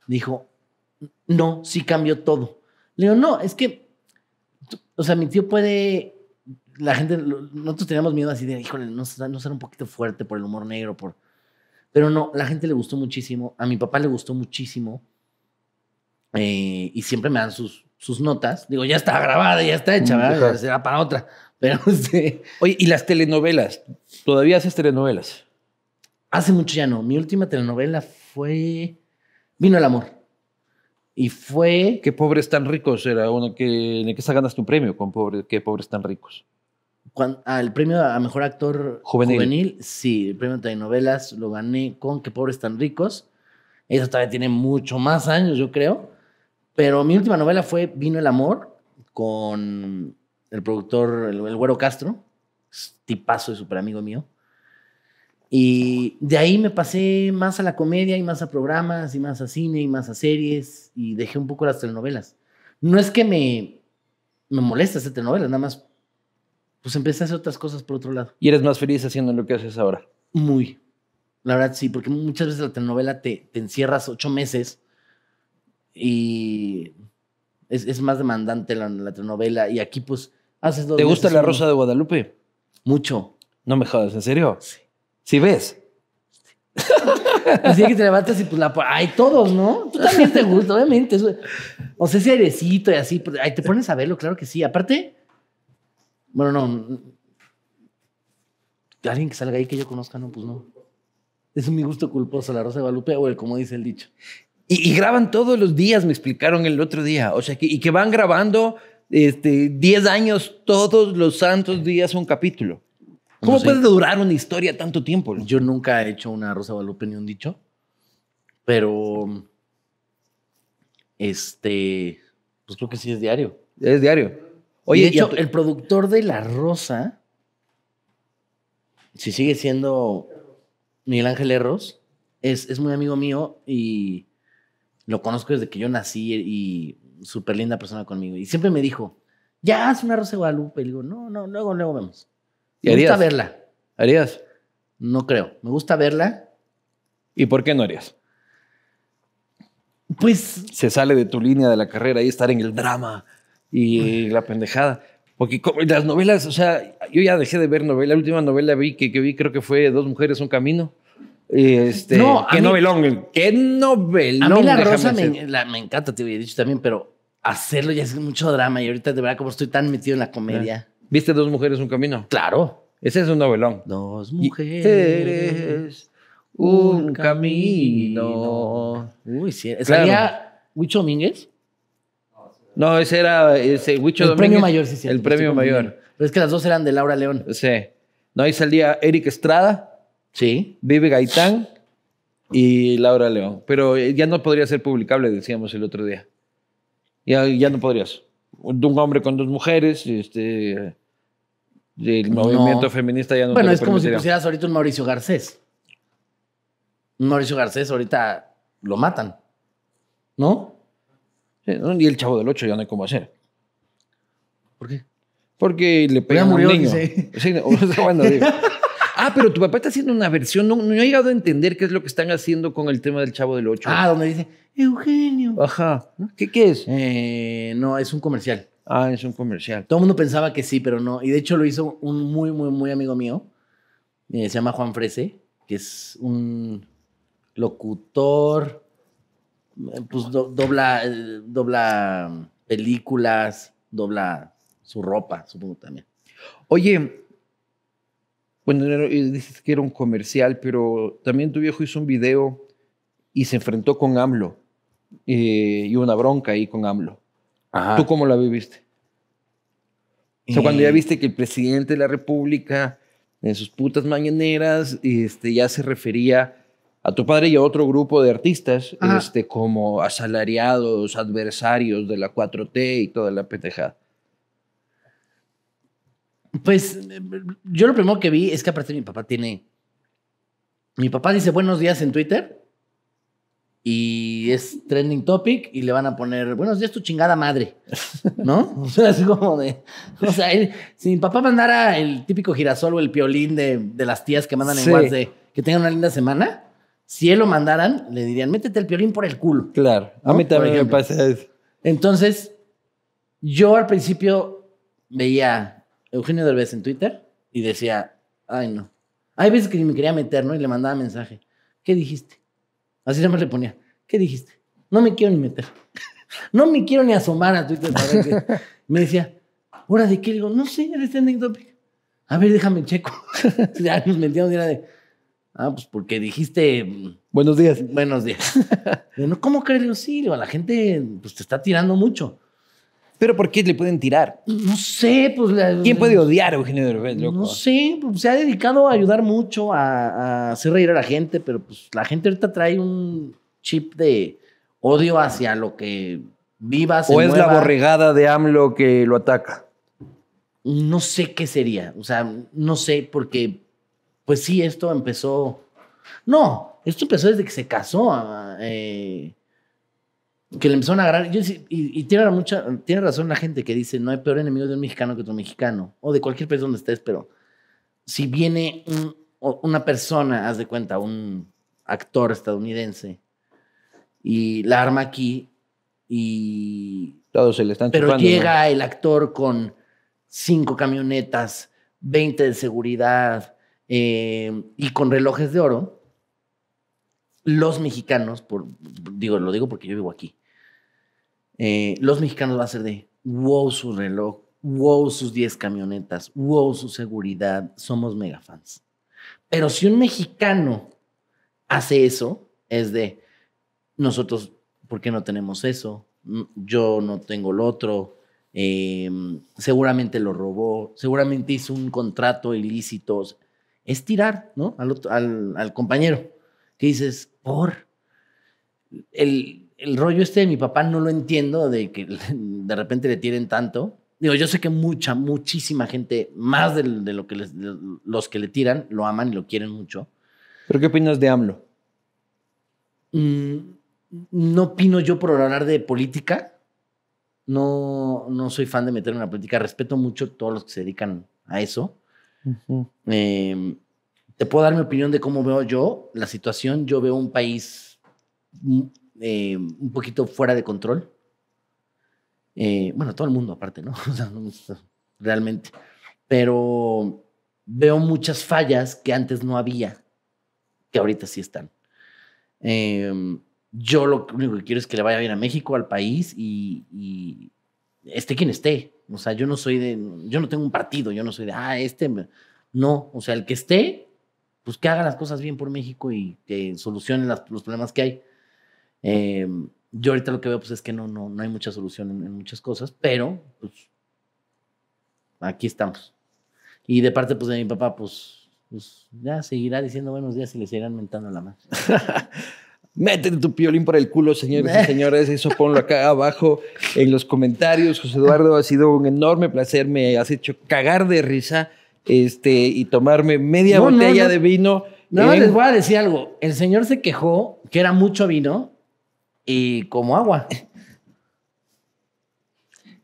dijo, no, sí cambió todo. Le digo, no, es que, o sea, mi tío puede, la gente, nosotros teníamos miedo así de, híjole, no, no será un poquito fuerte por el humor negro, por... Pero no, la gente le gustó muchísimo, a mi papá le gustó muchísimo. Eh, y siempre me dan sus, sus notas. Digo, ya está grabada, ya está hecha, mm, ¿verdad? será para otra. Pero este, Oye, ¿y las telenovelas? ¿Todavía haces telenovelas? Hace mucho ya no. Mi última telenovela fue Vino el amor. Y fue. Qué pobres tan ricos era uno que, en qué se ganas tu premio con Qué pobres tan ricos al premio a mejor actor juvenil. sí, el premio de telenovelas lo gané con Qué pobres tan ricos. Eso todavía tiene mucho más años, yo creo. Pero mi última novela fue Vino el amor con el productor, el, Güero Castro, tipazo de super amigo mío. Y de ahí me pasé más a la comedia y más a programas y más a cine y más a series y dejé un poco las telenovelas. No es que me, me molesta hacer telenovelas, nada más pues empecé a hacer otras cosas por otro lado. ¿Y eres más feliz haciendo lo que haces ahora? Muy. La verdad sí, porque muchas veces la telenovela te, te encierras ocho meses y es, más demandante la, telenovela y aquí pues haces dos ¿Te gusta La Rosa de Guadalupe? Mucho. No me jodas, ¿en serio? Sí. ¿Sí ves? Sí. Así que te levantas y pues la... Ay, todos, ¿no? Tú también te gusta, obviamente. O sea, ese airecito y así. Ay, te pones a verlo, claro que sí. Aparte bueno, no. Alguien que salga ahí que yo conozca, no, pues no. Es mi gusto culposo, la Rosa de Guadalupe, o el, como dice el dicho. Y, graban todos los días, me explicaron el otro día. O sea, que, y que van grabando este, 10 años, todos los santos días un capítulo. ¿Cómo pues puede durar una historia tanto tiempo? Yo nunca he hecho una Rosa Guadalupe ni un dicho, pero este, pues creo que sí es diario. Es diario. Oye, de hecho, el productor de La Rosa, si sigue siendo Miguel Ángel Erros, es, muy amigo mío y lo conozco desde que yo nací y súper linda persona conmigo. Y siempre me dijo, ya haz una Rosa de Guadalupe. Y digo, no, no, luego, luego vemos. ¿Y me gusta verla. ¿Harías? No creo. Me gusta verla. ¿Y por qué no harías? Pues. Se sale de tu línea de la carrera y estar en el drama y la pendejada. Porque las novelas, o sea, yo ya dejé de ver novelas. La última novela vi que, que, vi creo que fue Dos mujeres, un camino. Este, no, qué novelón, qué novelón. A mí la rosa me, me, encanta, te había dicho también, pero hacerlo ya es mucho drama. Y ahorita de verdad como estoy tan metido en la comedia. Ah. ¿Viste Dos mujeres, un camino? Claro. Ese es un novelón. Dos mujeres, un camino. Uy, sí. ¿Salía claro. Huicho Domínguez? No, ese era ese Huicho El premio mayor, sí, El premio mayor. Pero es que las dos eran de Laura León. Sí. No, ahí salía Eric Estrada, Sí. Vive Gaitán y Laura León. Pero eh, ya no podría ser publicable, decíamos el otro día. Ya, ya no podrías. De un hombre con dos mujeres, este, el movimiento feminista ya no bueno, es como si pusieras ahorita un Mauricio Garcés. Mauricio Garcés ahorita lo matan. ¿No? Y el chavo del 8 ya no hay cómo hacer. ¿Por qué? Porque le pega un niño. Ah, pero tu papá está haciendo una versión, no, no he llegado a entender qué es lo que están haciendo con el tema del Chavo del 8. Ah, donde dice, Eugenio. Ajá. ¿Qué, qué es? Eh, no, es un comercial. Ah, es un comercial. Todo el mundo pensaba que sí, pero no. Y de hecho lo hizo un muy, muy, muy amigo mío. Eh, se llama Juan Frese, que es un locutor, pues dobla, eh, dobla películas, dobla su ropa, supongo también. Oye, bueno, eh, dices que era un comercial, pero también tu viejo hizo un video y se enfrentó con AMLO eh, y una bronca ahí con AMLO. ¿Tú cómo la viviste? O sea, cuando ya viste que el presidente de la República en sus putas mañaneras este, ya se refería a tu padre y a otro grupo de artistas este, como asalariados, adversarios de la 4T y toda la petejada? Pues yo lo primero que vi es que aparte mi papá tiene... Mi papá dice buenos días en Twitter y es trending topic y le van a poner buenos días tu chingada madre, ¿no? O sea, es como de, o sea, si mi papá mandara el típico girasol o el piolín de, las tías que mandan en WhatsApp de que tengan una linda semana, si él lo mandaran, le dirían, métete el piolín por el culo. Claro, a mí también me pasa eso. Entonces, yo al principio veía a Eugenio Derbez en Twitter y decía, ay no. Hay veces que me quería meter, ¿no? Y le mandaba mensaje. ¿Qué dijiste? Así se me le ponía. ¿Qué dijiste? No me quiero ni meter. No me quiero ni asomar a Twitter. Me decía, ¿hora de qué? Le digo, no sé, eres anecdótico. A ver, déjame checo. ya nos metíamos y era de, Ah, pues porque dijiste. Mm, buenos días. Buenos días. no, ¿cómo crees? Sí, la gente pues, te está tirando mucho. ¿Pero por qué le pueden tirar? No sé, pues... ¿Quién puede odiar a Eugenio Derbez, loco? No sé, pues, se ha dedicado a ayudar mucho, a, hacer reír a la gente, pero pues la gente ahorita trae un chip de odio hacia lo que viva, se ¿O es la borregada de AMLO que lo ataca? No sé qué sería, o sea, no sé, porque pues sí, esto empezó. No, esto empezó desde que se casó. Ah, eh, que le empezaron a agarrar. y, tiene, razón la gente que dice: no hay peor enemigo de un mexicano que otro mexicano. O de cualquier país donde estés, pero si viene una persona, haz de cuenta, un actor estadounidense, y la arma aquí, y. Todos se le están Pero llega el actor con cinco camionetas, 20 de seguridad, Em, y con relojes de oro, los mexicanos, digo, lo digo porque yo vivo aquí, eh, los mexicanos va a ser de wow su reloj, wow sus 10 camionetas, wow su seguridad, somos mega fans. Pero si un mexicano hace eso, es de nosotros, ¿por qué no tenemos eso? Yo no tengo el otro. Em, seguramente lo robó, seguramente hizo un contrato ilícito es tirar, ¿no? Al, al, compañero. Que dices, por. El, el, rollo este de mi papá no lo entiendo, de que de repente le tiren tanto. Digo, yo sé que mucha, muchísima gente, más de, lo que los que le tiran, lo aman y lo quieren mucho. ¿Pero qué opinas de AMLO? Mm, no opino yo por hablar de política. No, no soy fan de meterme en la política. Respeto mucho a todos los que se dedican a eso. Em, te puedo dar mi opinión de cómo veo yo la situación. Yo veo un país mm, em, un poquito fuera de control. Eh, bueno, todo el mundo aparte, ¿no? realmente. Pero veo muchas fallas que antes no había, que ahorita sí están. Em, yo lo único que quiero es que le vaya bien a México, al país y, esté quien esté. O sea, yo no soy de, yo no tengo un partido, yo no soy de, ah, este, no, o sea, el que esté, pues que haga las cosas bien por México y que solucione los problemas que hay. Em, yo ahorita lo que veo pues es que no, no, hay mucha solución en, muchas cosas, pero pues aquí estamos. Y de parte pues de mi papá, pues, pues ya seguirá diciendo buenos días y le seguirán mentando la mano. Métete tu piolín por el culo, señores y señoras. Eso ponlo acá abajo en los comentarios. José Eduardo, ha sido un enorme placer. Me has hecho cagar de risa este, y tomarme media botella de vino. No, les voy a decir algo. El señor se quejó que era mucho vino y como agua.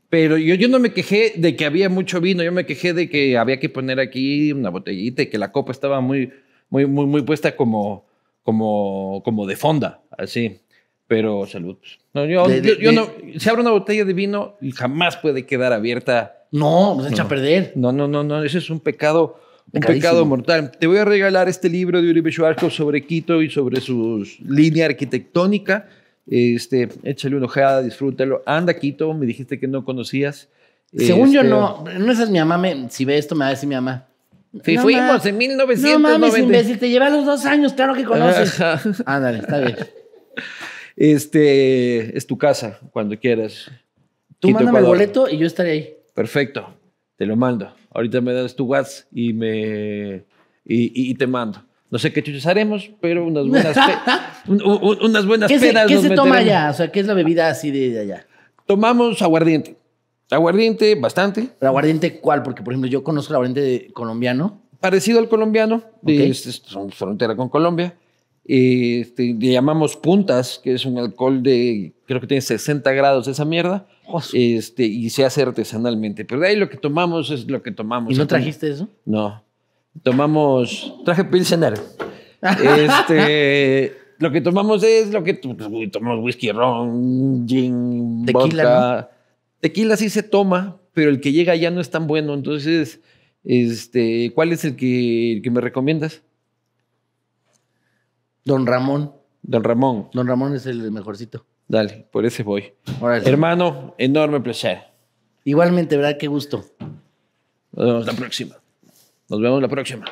Pero yo, yo no me quejé de que había mucho vino, yo me quejé de que había que poner aquí una botellita y que la copa estaba muy, muy, muy, muy puesta como, como, como de fonda, así. Pero saludos. Pues. No, yo, no, si abro una botella de vino, jamás puede quedar abierta. No, nos pues echa a perder. No, no, no, no, ese es un pecado. Un pecado mortal. Te voy a regalar este libro de Uribe Schwarzkopf sobre Quito y sobre su línea arquitectónica. Este, échale una ojeada, disfrútalo. Anda, Quito, me dijiste que no conocías. Según yo este, no, no es mi mamá, si ve esto me va a decir mi mamá. Sí, fuimos en 1990. No mames, imbécil, te lleva los dos años, claro que conoces. Ándale, está bien. Este, es tu casa, cuando quieras. Tú mandame mándame el boleto y yo estaré ahí. Perfecto, te lo mando. Ahorita me das tu WhatsApp y me y, te mando. No sé qué chuches haremos, pero unas buenas, unas buenas pedas ¿qué se toma allá? O sea, ¿qué es la bebida así de allá? Tomamos aguardiente. Aguardiente, bastante. aguardiente cuál? Porque, por ejemplo, yo conozco el aguardiente colombiano. Parecido al colombiano, este, es, son frontera con Colombia. Este, le llamamos puntas, que es un alcohol de, creo que tiene 60 grados esa mierda, este, y se hace artesanalmente. Pero de ahí lo que tomamos es lo que tomamos. ¿Y no trajiste eso? No. Tomamos, traje Pilsener. este, lo que tomamos es lo que tomamos whisky, ron, gin, tequila. Tequila sí se toma, pero el que llega ya no es tan bueno. Entonces, este, ¿cuál es el que, me recomiendas? Don Ramón. Don Ramón. Don Ramón es el mejorcito. Dale, por ese voy. Hermano, enorme placer. Igualmente, ¿verdad? Qué gusto. Nos vemos la próxima. Nos vemos la próxima.